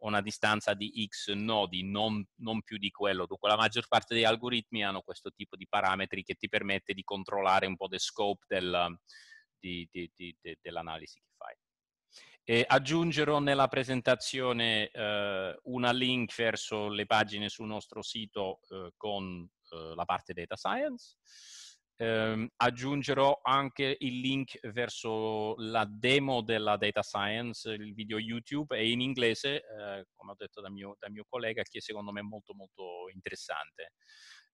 [SPEAKER 2] o una distanza di x nodi, non, non, più di quello. Dunque la maggior parte degli algoritmi hanno questo tipo di parametri che ti permette di controllare un po' the scope del, di, di, di, dell'analisi che fai. E aggiungerò nella presentazione eh, una link verso le pagine sul nostro sito eh, con eh, la parte data science ehm, aggiungerò anche il link verso la demo della data science, il video YouTube è in inglese, eh, come ho detto dal mio, da mio, collega, che secondo me è molto molto interessante.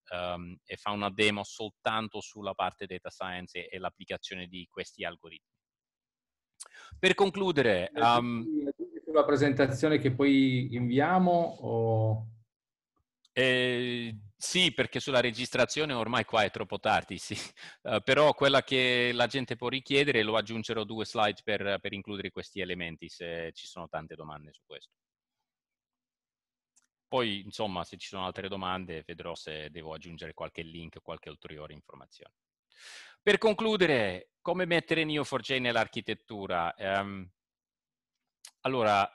[SPEAKER 2] Um, e fa una demo soltanto sulla parte data science e, e l'applicazione di questi algoritmi.
[SPEAKER 1] Per concludere... Um, sulla presentazione che poi inviamo? O...
[SPEAKER 2] Eh, sì, perché sulla registrazione ormai qua è troppo tardi, sì. Uh, però quella che la gente può richiedere, lo aggiungerò due slide per, per includere questi elementi se ci sono tante domande su questo. Poi, insomma, se ci sono altre domande, vedrò se devo aggiungere qualche link o qualche ulteriore informazione. Per concludere, come mettere Neo4j nell'architettura? Um, allora,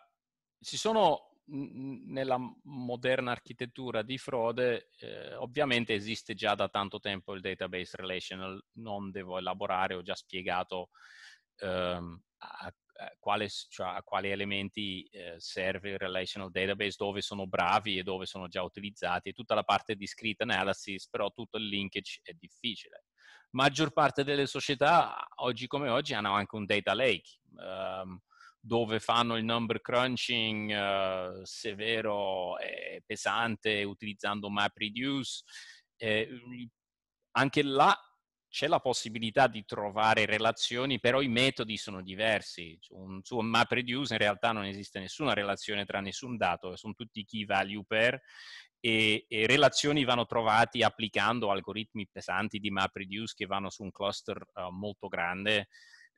[SPEAKER 2] ci sono nella moderna architettura di frode eh, ovviamente esiste già da tanto tempo il database relational, non devo elaborare, ho già spiegato ehm, a, a, quale, cioè, a, quali elementi eh, serve il relational database, dove sono bravi e dove sono già utilizzati, e tutta la parte di script analysis, però tutto il linkage è difficile. Maggior parte delle società, oggi come oggi, hanno anche un data lake. Ehm, dove fanno il number crunching eh, severo e pesante utilizzando MapReduce. Eh, anche là c'è la possibilità di trovare relazioni, però i metodi sono diversi. Su un, su MapReduce in realtà non esiste nessuna relazione tra nessun dato, sono tutti key value pair. e, e, relazioni vanno trovate applicando algoritmi pesanti di MapReduce che vanno su un cluster uh, molto grande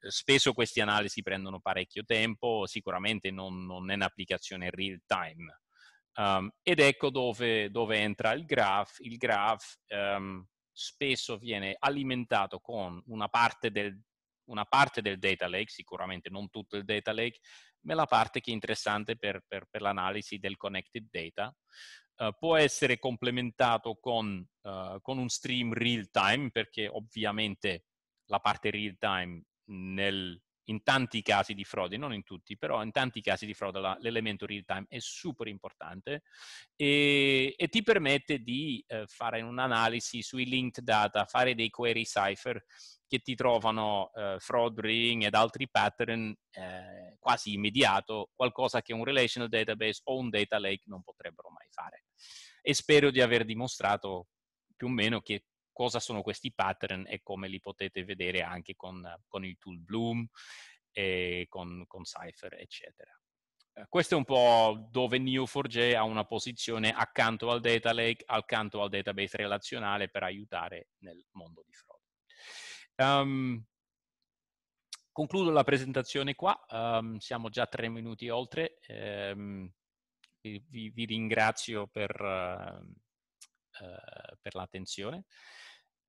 [SPEAKER 2] spesso queste analisi prendono parecchio tempo, sicuramente non, non è un'applicazione real time. Um, ed ecco dove, dove, entra il graph. Il graph um, spesso viene alimentato con una parte, del, una parte, del, data lake, sicuramente non tutto il data lake, ma la parte che è interessante per, per, per l'analisi del connected data. Uh, può essere complementato con, uh, con un stream real time perché ovviamente la parte real time nel, in tanti casi di frode, non in tutti, però in tanti casi di frode la, l'elemento real time è super importante e, e ti permette di eh, fare un'analisi sui linked data, fare dei query cipher che ti trovano eh, fraud ring ed altri pattern eh, quasi immediato, qualcosa che un relational database o un data lake non potrebbero mai fare. E spero di aver dimostrato più o meno che cosa sono questi pattern e come li potete vedere anche con, con il tool Bloom, e con, con Cypher, eccetera. Eh, questo è un po' dove Neo4j ha una posizione accanto al data lake, accanto al database relazionale per aiutare nel mondo di frode. Um, concludo la presentazione qua, um, siamo già tre minuti oltre, um, vi, vi, ringrazio per, uh, eh, per l'attenzione.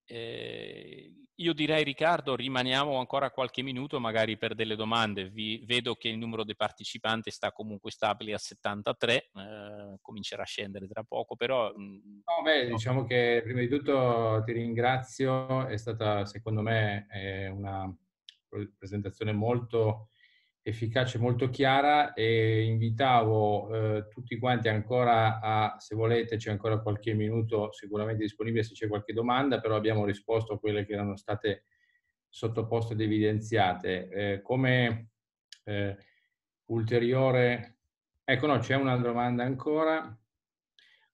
[SPEAKER 2] Eh, io direi Riccardo, rimaniamo ancora qualche minuto magari per delle domande. Vi, vedo che il numero dei partecipanti sta comunque stabile a 73, eh, comincerà
[SPEAKER 1] a scendere tra poco, però... Mm, no, beh, diciamo che prima di tutto ti ringrazio, è stata secondo me eh, una presentazione molto efficace molto chiara e invitavo eh, tutti quanti ancora a, se volete, c'è ancora qualche minuto sicuramente disponibile se c'è qualche domanda, però abbiamo risposto a quelle che erano state sottoposte ed evidenziate. Eh, come eh, ulteriore... Ecco, no, c'è una domanda ancora.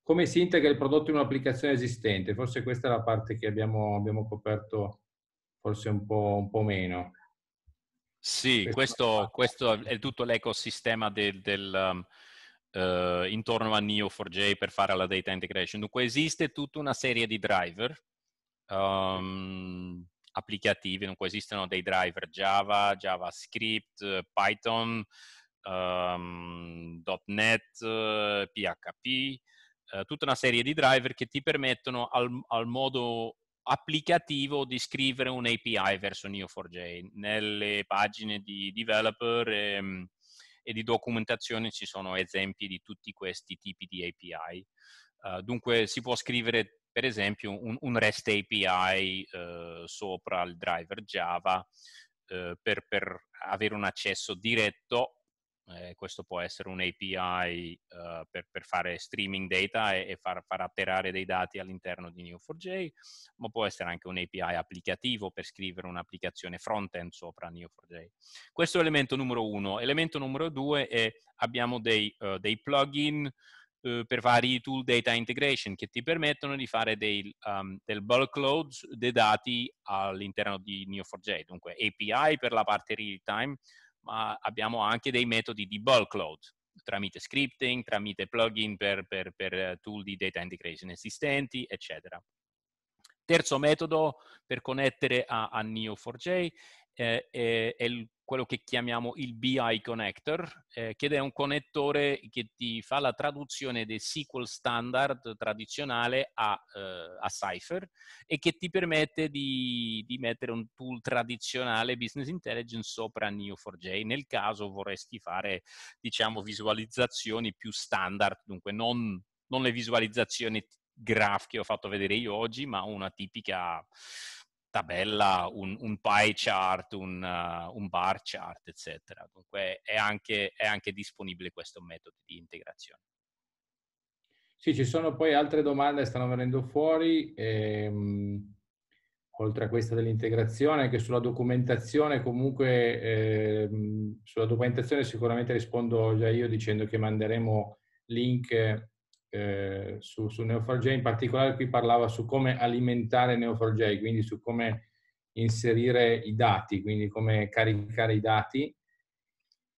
[SPEAKER 1] Come si integra il prodotto in un'applicazione esistente? Forse questa è la parte che abbiamo, abbiamo coperto forse un po', un po meno. Sì, questo,
[SPEAKER 2] questo è tutto l'ecosistema del, del uh, intorno a Neo4j per fare la data integration. Dunque esiste tutta una serie di driver um, applicativi, dunque esistono dei driver Java, JavaScript, Python, um, .NET, PHP, uh, eh, tutta una serie di driver che ti permettono al, al modo applicativo di scrivere un API verso Neo4j. Nelle pagine di developer e, ehm, e, di documentazione ci sono esempi di tutti questi tipi di API. Uh, eh, dunque si può scrivere per esempio un, un REST API uh, eh, sopra il driver Java uh, per, per avere un accesso diretto eh, questo può essere un API eh, per, per, fare streaming data e, e far, far, atterrare dei dati all'interno di Neo4j, ma può essere anche un API applicativo per scrivere un'applicazione front-end sopra Neo4j. Questo è l'elemento numero uno. Elemento numero due è abbiamo dei, uh, dei plugin uh, per vari tool data integration che ti permettono di fare dei, um, ehm, del bulk load dei dati all'interno di Neo4j, dunque API per la parte real time, ma abbiamo anche dei metodi di bulk load tramite scripting, tramite plugin per, per, per eh, tool di data integration esistenti, eccetera. Terzo metodo per connettere a, a Neo4j eh, è, è il, quello che chiamiamo il BI Connector, eh, che è un connettore che ti fa la traduzione del SQL standard tradizionale a, eh, a Cypher e che ti permette di, di, mettere un tool tradizionale business intelligence sopra Neo4j nel caso vorresti fare, diciamo, visualizzazioni più standard, dunque non, non le visualizzazioni graph che ho fatto vedere io oggi, ma una tipica tabella, un, un pie chart, un, uh, un, bar chart, eccetera. Dunque è anche, è anche disponibile questo metodo di integrazione.
[SPEAKER 1] Sì, ci sono poi altre domande che stanno venendo fuori, ehm, oltre a questa dell'integrazione, anche sulla documentazione comunque, ehm, sulla documentazione sicuramente rispondo già io dicendo che manderemo link eh, su, su Neo4j, in particolare qui parlava su come alimentare Neo4j, quindi su come inserire i dati, quindi come caricare i dati.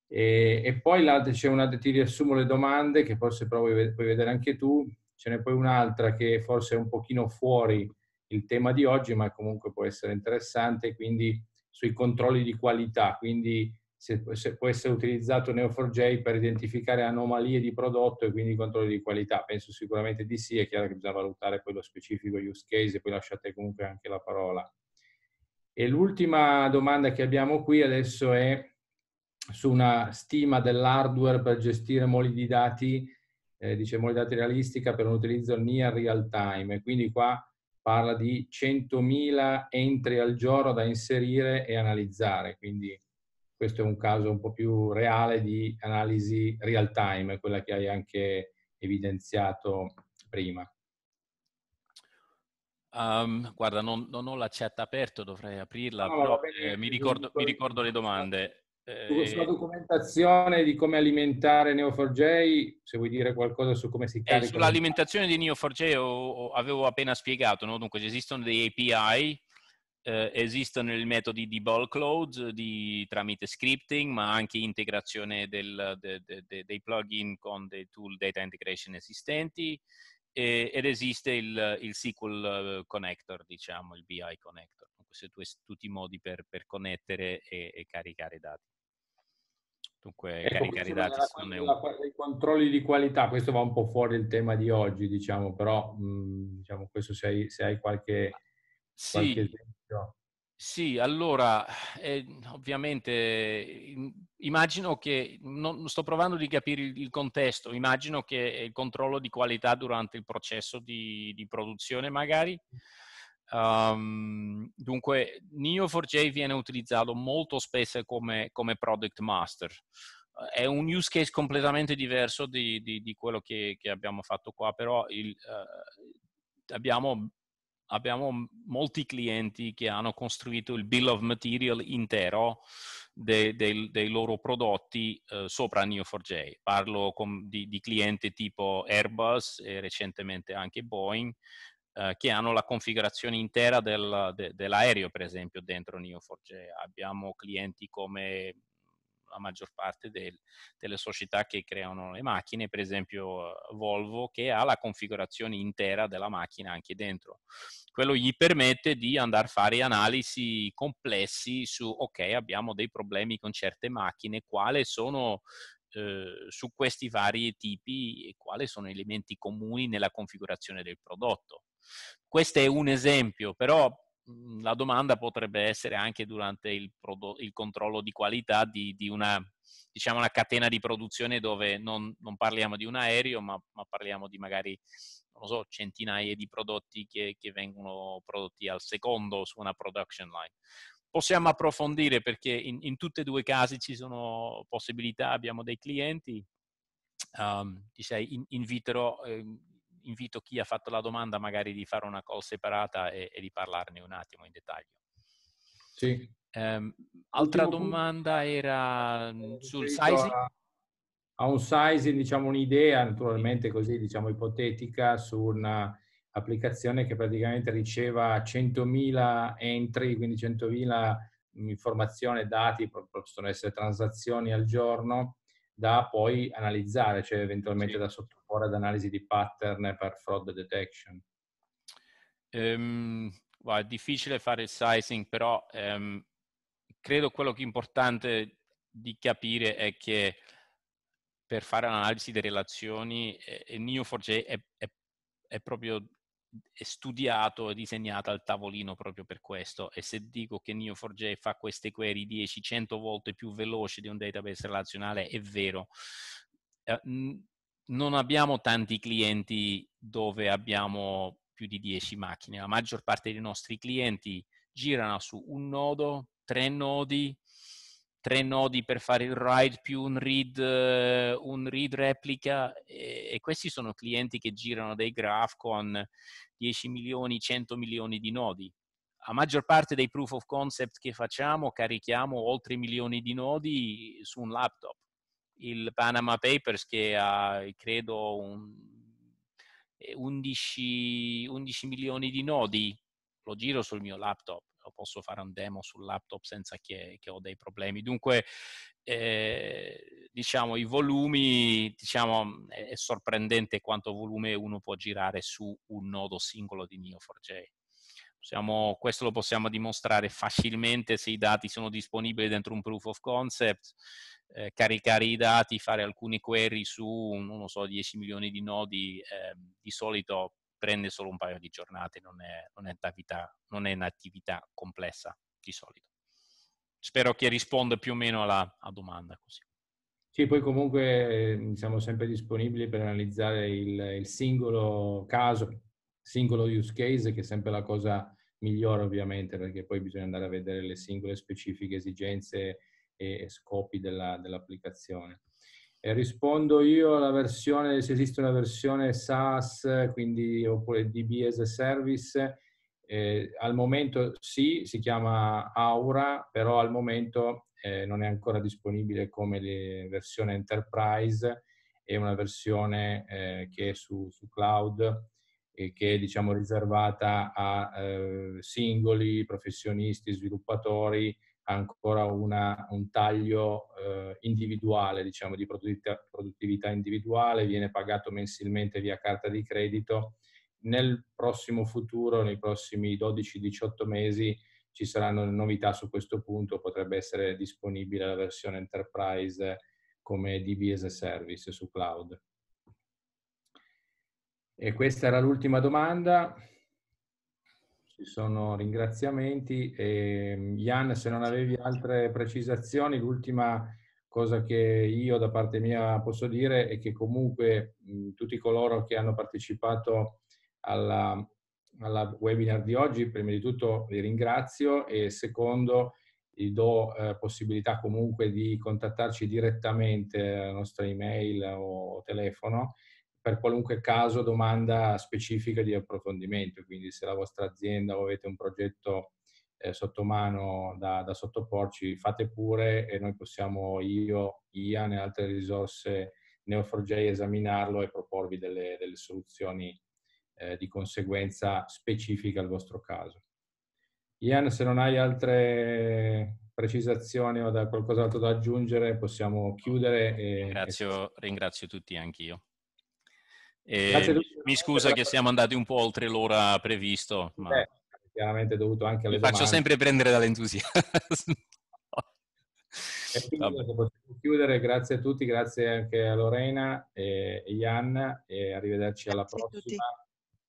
[SPEAKER 1] E, e poi l'altra c'è una, ti riassumo le domande che forse però puoi, vedere anche tu, ce n'è poi un'altra che forse è un pochino fuori il tema di oggi, ma comunque può essere interessante, quindi sui controlli di qualità, quindi se, se può essere utilizzato Neo4j per identificare anomalie di prodotto e quindi controlli di qualità. Penso sicuramente di sì, è chiaro che bisogna valutare poi lo specifico use case e poi lasciate comunque anche la parola. E l'ultima domanda che abbiamo qui adesso è su una stima dell'hardware per gestire moli di dati, eh, dice moli di dati realistica per un utilizzo near real time. E quindi qua parla di 100.000 entry al giorno da inserire e analizzare, quindi questo è un caso un po' più reale di analisi real time, quella che hai anche evidenziato prima. Um, guarda, non, non, ho
[SPEAKER 2] la chat aperta, dovrei aprirla, no, però, bene, eh, mi, ricordo, mi, ricordo, le domande. Eh, sulla
[SPEAKER 1] documentazione di come alimentare Neo4j, se vuoi dire qualcosa su come si eh, carica... Eh,
[SPEAKER 2] sull'alimentazione di Neo4j o, o avevo appena spiegato, no? dunque esistono dei API eh, esistono i metodi di bulk close di, tramite scripting, ma anche integrazione del, de, de, de, dei plugin con dei tool data integration esistenti e, ed esiste il, il, SQL eh, connector, diciamo, il BI connector. Questi sono tutti i modi per, per connettere e, e, caricare i dati.
[SPEAKER 1] Dunque, ecco, caricare i dati sono... Un... I controlli di qualità, questo va un po' fuori il tema di oggi, diciamo, però mh, mm, diciamo, questo se hai, se hai qualche... Ah, sì, qualche spazio.
[SPEAKER 2] Sì, allora, eh, ovviamente immagino che, non, sto provando di capire il contesto, immagino che il controllo di qualità durante il processo di, di produzione magari. Um, dunque, Neo4j viene utilizzato molto spesso come, come product master è un use case completamente diverso di, di, di quello che, che, abbiamo fatto qua, però il, eh, abbiamo abbiamo molti clienti che hanno costruito il bill of material intero dei, dei, dei loro prodotti eh, sopra Neo4j. Parlo con, di, di, clienti tipo Airbus e recentemente anche Boeing eh, che hanno la configurazione intera del, de, dell'aereo, per esempio, dentro Neo4j. Abbiamo clienti come la maggior parte del, delle società che creano le macchine, per esempio Volvo che ha la configurazione intera della macchina anche dentro. Quello gli permette di andare a fare analisi complessi su, ok, abbiamo dei problemi con certe macchine, quali sono eh, su questi vari tipi e quali sono elementi comuni nella configurazione del prodotto. Questo è un esempio, però Mhmm, la domanda potrebbe essere anche durante il, prodo- il controllo di qualità di, di una, diciamo una, catena di produzione dove non, non parliamo di un aereo, ma, ma parliamo di magari so, centinaia di prodotti che, che, vengono prodotti al secondo su una production line. Possiamo approfondire perché in, in tutti e due i casi ci sono possibilità, abbiamo dei clienti, um, ti sei in, inviterò eh, invito chi ha fatto la domanda magari di fare una call separata e, e di parlarne un attimo
[SPEAKER 1] in dettaglio. Sì. Um, altra Ultimo domanda punto. era eh, mm, sul sizing. A, un sizing, diciamo un'idea, naturalmente così, diciamo ipotetica, su un'applicazione che praticamente riceva 100.000 entry, quindi 100.000 mm, informazioni, dati, possono essere transazioni al giorno, da poi analizzare, cioè eventualmente sì. da sottoporre ad analisi di pattern per fraud detection? Um, ehm, wow, è difficile
[SPEAKER 2] fare il sizing, però um, credo quello che è importante di capire è che per fare l'analisi delle relazioni, eh, Neo4j è, è, è proprio è studiato e disegnato al tavolino proprio per questo. E se dico che Neo4j fa queste query 10-100 volte più veloce di un database relazionale, è vero. Eh, non abbiamo tanti clienti dove abbiamo più di 10 macchine. La maggior parte dei nostri clienti girano su
[SPEAKER 1] un nodo,
[SPEAKER 2] tre nodi, tre nodi per fare il write più un read, eh, un read replica e, e questi sono clienti che girano dei graph con 10 milioni, 100 milioni di nodi. La maggior parte dei proof of concept che facciamo carichiamo oltre milioni di nodi su un laptop. Il Panama Papers che ha credo un, 11, eh, 11 milioni di nodi lo giro sul mio laptop posso fare un demo sul laptop senza che, che ho dei problemi. Dunque, eh, diciamo, i volumi, diciamo, è sorprendente quanto volume uno può girare su un nodo singolo di Neo4j. Possiamo, questo lo possiamo dimostrare facilmente se i dati sono disponibili dentro un proof of concept, eh, caricare i dati, fare alcuni query su, non so, 10 milioni di nodi, eh, di solito prende solo un paio di giornate, non è, non è, attività, non è un'attività complessa di solito. Spero che risponda più o meno alla domanda
[SPEAKER 1] così. Sì, poi comunque ehm, siamo sempre disponibili per analizzare il, il singolo caso, singolo use case, che è sempre la cosa migliore ovviamente, perché poi bisogna andare a vedere le singole specifiche esigenze e, e scopi della, dell'applicazione. E rispondo io alla versione, se esiste una versione SaaS, quindi oppure DB as a service, eh, al momento sì, si chiama Aura, però al momento eh, non è ancora disponibile come versione enterprise, è una versione eh, che è su, su cloud e che è diciamo, riservata a eh, singoli professionisti, sviluppatori, ancora una, un taglio eh, individuale, diciamo di produttività, individuale, viene pagato mensilmente via carta di credito. Nel prossimo futuro, nei prossimi 12-18 mesi, ci saranno novità su questo punto, potrebbe essere disponibile la versione enterprise come DB as a service su cloud. E questa era l'ultima domanda ci sono ringraziamenti. E, Jan, mm, se non avevi altre precisazioni, l'ultima cosa che io da parte mia posso dire è che comunque mh, mm, tutti coloro che hanno partecipato alla, alla, webinar di oggi, prima di tutto li ringrazio e secondo gli do eh, possibilità comunque di contattarci direttamente alla eh, nostra email o telefono per qualunque caso domanda specifica di approfondimento, quindi se la vostra azienda o avete un progetto eh, sotto mano da, da, sottoporci, fate pure e noi possiamo, io, IAN e altre risorse Neo4j esaminarlo e proporvi delle, delle soluzioni eh, di conseguenza specifiche al vostro caso. Ian, se non hai altre precisazioni o da qualcos'altro da aggiungere, possiamo chiudere.
[SPEAKER 2] E... Ringrazio, ringrazio tutti anch'io mi scusa che siamo andati un po' oltre l'ora previsto. Ma... Beh,
[SPEAKER 1] chiaramente dovuto anche alle Mi domande. faccio sempre prendere dall'entusiasmo. possiamo chiudere, grazie a tutti, grazie anche a Lorena e Ian e arrivederci alla prossima.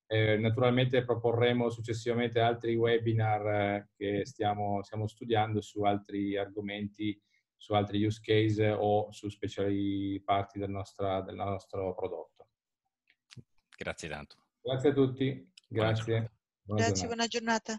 [SPEAKER 1] Eh, naturalmente proporremo successivamente altri webinar eh, che stiamo, stiamo studiando su altri argomenti, su altri use case o su speciali parti del, nostra, del nostro prodotto. Grazie tanto. Grazie a tutti. Grazie. Buona Grazie, buona giornata.